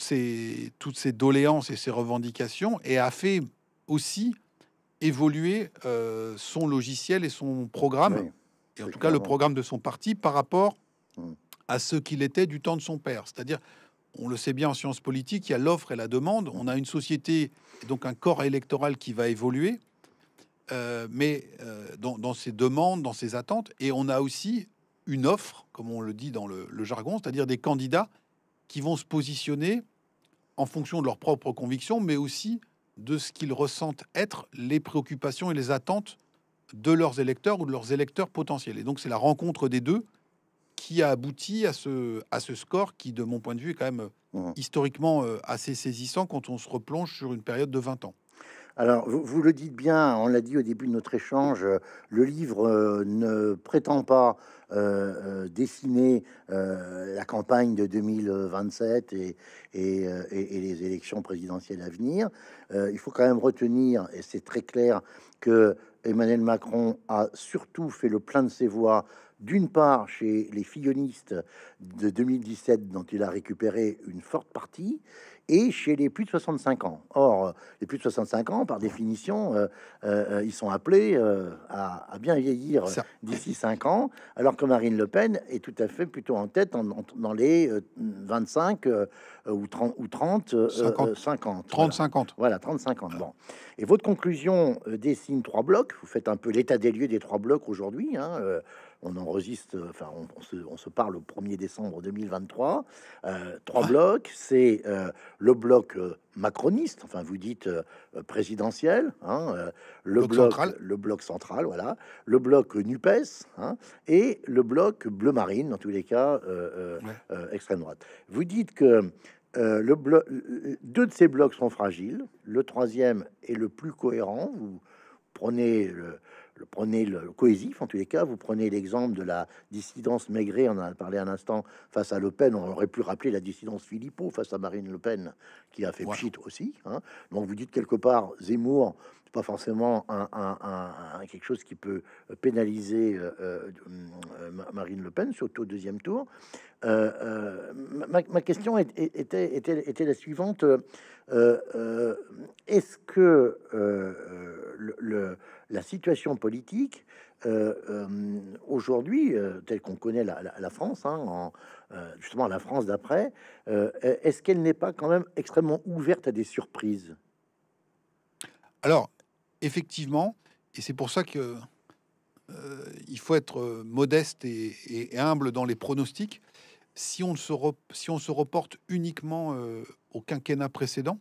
ces doléances et ces revendications et a fait aussi évoluer son logiciel et son programme, et en tout cas le hein. programme de son parti par rapport hum. à ce qu'il était du temps de son père. C'est-à-dire on le sait bien en sciences politiques, il y a l'offre et la demande. On a une société, donc un corps électoral qui va évoluer, euh, mais euh, dans, ses demandes, dans ses attentes, et on a aussi une offre, comme on le dit dans le, le jargon, c'est-à-dire des candidats qui vont se positionner en fonction de leurs propres convictions, mais aussi de ce qu'ils ressentent être les préoccupations et les attentes de leurs électeurs ou de leurs électeurs potentiels. Et donc c'est la rencontre des deux qui a abouti à ce, à ce score qui, de mon point de vue, est quand même euh, mmh. historiquement euh, assez saisissant quand on se replonge sur une période de 20 ans. Alors, vous, le dites bien, on l'a dit au début de notre échange, euh, le livre ne prétend pas dessiner la campagne de 2027 et, et, et, et les élections présidentielles à venir. il faut quand même retenir, et c'est très clair, que Emmanuel Macron a surtout fait le plein de ses voix d'une part chez les fillonistes de 2017 dont il a récupéré une forte partie, et chez les plus de 65 ans. Or, les plus de 65 ans, par définition, euh, euh, ils sont appelés euh, à, bien vieillir d'ici 5 ans, alors que Marine Le Pen est tout à fait plutôt en tête en, dans les 25 ou 30, ou 30 50. 30, 50. Voilà, 30, 50. Bon. Et votre conclusion dessine trois blocs. Vous faites un peu l'état des lieux des trois blocs aujourd'hui. Hein, on enregistre, euh, enfin, on, se, parle au 1er décembre 2023. Euh, trois ah. blocs, c'est euh, le bloc macroniste, enfin, vous dites présidentiel, hein, le bloc, central. le bloc central, voilà, le bloc Nupes hein, et le bloc bleu marine, dans tous les cas, extrême droite. Vous dites que le deux de ces blocs sont fragiles. Le troisième est le plus cohérent. Vous prenez le, le prenez le, cohésif, en tous les cas, vous prenez l'exemple de la dissidence Maigret, on en a parlé un instant, face à Le Pen, on aurait pu rappeler la dissidence Philippot face à Marine Le Pen, qui a fait ouais. aussi. Hein. Donc vous dites quelque part, Zemmour pas forcément un, quelque chose qui peut euh, pénaliser euh, euh, mm, Marine Le Pen, surtout au deuxième tour. ma, question était, était, était la suivante. Est-ce que le, la situation politique aujourd'hui, tel telle qu'on connaît la, France, hein, en, justement la France d'après, est-ce qu'elle n'est pas quand même extrêmement ouverte à des surprises Alors, effectivement, et c'est pour ça que euh, il faut être euh, modeste et, humble dans les pronostics. Si on se, reporte uniquement euh, au quinquennat précédent,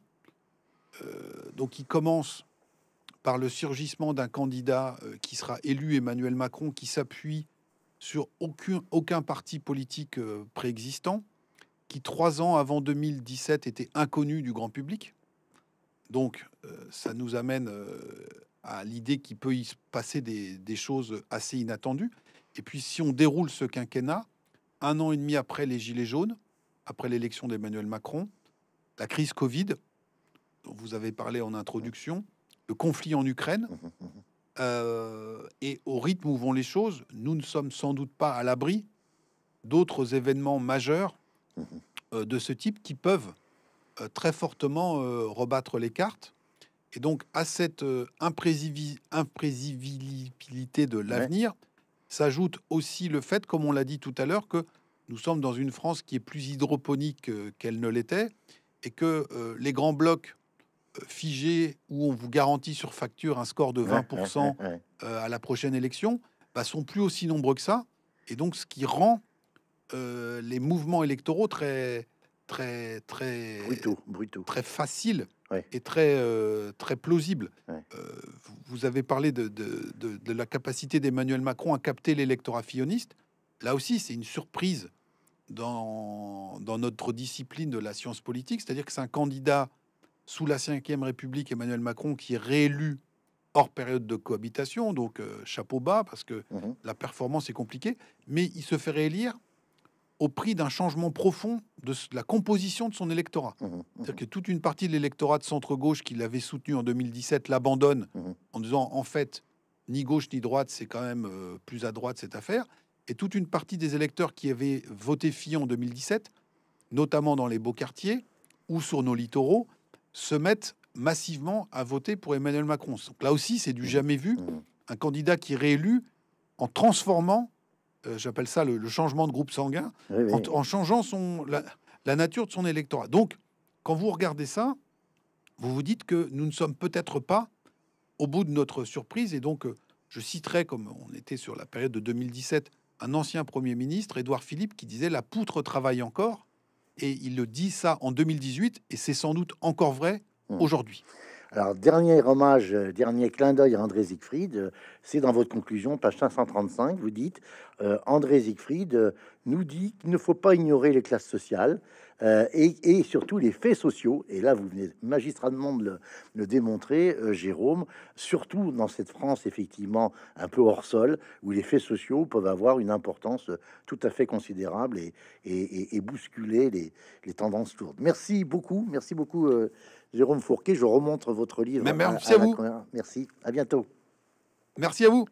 euh, donc il commence par le surgissement d'un candidat qui sera élu Emmanuel Macron, qui s'appuie sur aucun, aucun parti politique préexistant, qui trois ans avant 2017 était inconnu du grand public. Donc, euh, ça nous amène euh, à l'idée qu'il peut y passer des, choses assez inattendues. Et puis, si on déroule ce quinquennat, un an et demi après les Gilets jaunes, après l'élection d'Emmanuel Macron, la crise Covid, dont vous avez parlé en introduction, le conflit en Ukraine, mmh, mmh, mmh. Euh, et au rythme où vont les choses, nous ne sommes sans doute pas à l'abri d'autres événements majeurs de ce type qui peuvent euh, très fortement euh, rebattre les cartes. Et donc, à cette euh, imprévisibilité de l'avenir, s'ajoute aussi le fait, comme on l'a dit tout à l'heure, que nous sommes dans une France qui est plus hydroponique qu'elle ne l'était, et que les grands blocs figés où on vous garantit sur facture un score de 20% à la prochaine élection, bah, sont plus aussi nombreux que ça. Et donc, ce qui rend les mouvements électoraux très, très très très facile et très euh, très plausible. Euh, vous avez parlé de, de, de, la capacité d'Emmanuel Macron à capter l'électorat filloniste. Là aussi, c'est une surprise dans, dans notre discipline de la science politique, c'est-à-dire que c'est un candidat sous la Ve République, Emmanuel Macron, qui est réélu hors période de cohabitation, donc euh, chapeau bas, parce que mhm. la performance est compliquée, mais il se fait réélire au prix d'un changement profond de la composition de son électorat. Mmh, mmh, mmh. C'est-à-dire que toute une partie de l'électorat de centre-gauche qui l'avait soutenu en 2017 l'abandonne en disant en fait, ni gauche ni droite, c'est quand même euh, plus à droite cette affaire. Et toute une partie des électeurs qui avaient voté Fillon en 2017, notamment dans les beaux quartiers ou sur nos littoraux, se mettent massivement à voter pour Emmanuel Macron. Donc là aussi, c'est du jamais vu. Un candidat qui est réélu en transformant euh, j'appelle ça le, changement de groupe sanguin, En, changeant son, la, nature de son électorat. Donc, quand vous regardez ça, vous vous dites que nous ne sommes peut-être pas au bout de notre surprise. Et donc, euh, je citerai, comme on était sur la période de 2017, un ancien Premier ministre, Édouard Philippe, qui disait « la poutre travaille encore ». Et il le dit ça en 2018, et c'est sans doute encore vrai mmh. aujourd'hui. Alors, dernier hommage, euh, dernier clin d'œil à André Siegfried, euh, c'est dans votre conclusion, page 535, vous dites euh, André Siegfried nous dit qu'il ne faut pas ignorer les classes sociales et, surtout les faits sociaux. Et là, vous venez magistralement de le, démontrer, Jérôme, surtout dans cette France, effectivement, un peu hors sol, où les faits sociaux peuvent avoir une importance tout à fait considérable et, bousculer les, les, tendances lourdes. Merci beaucoup, merci beaucoup. Jérôme Fourquet, je remontre votre livre. merci à, vous. Merci. À bientôt. Merci à vous.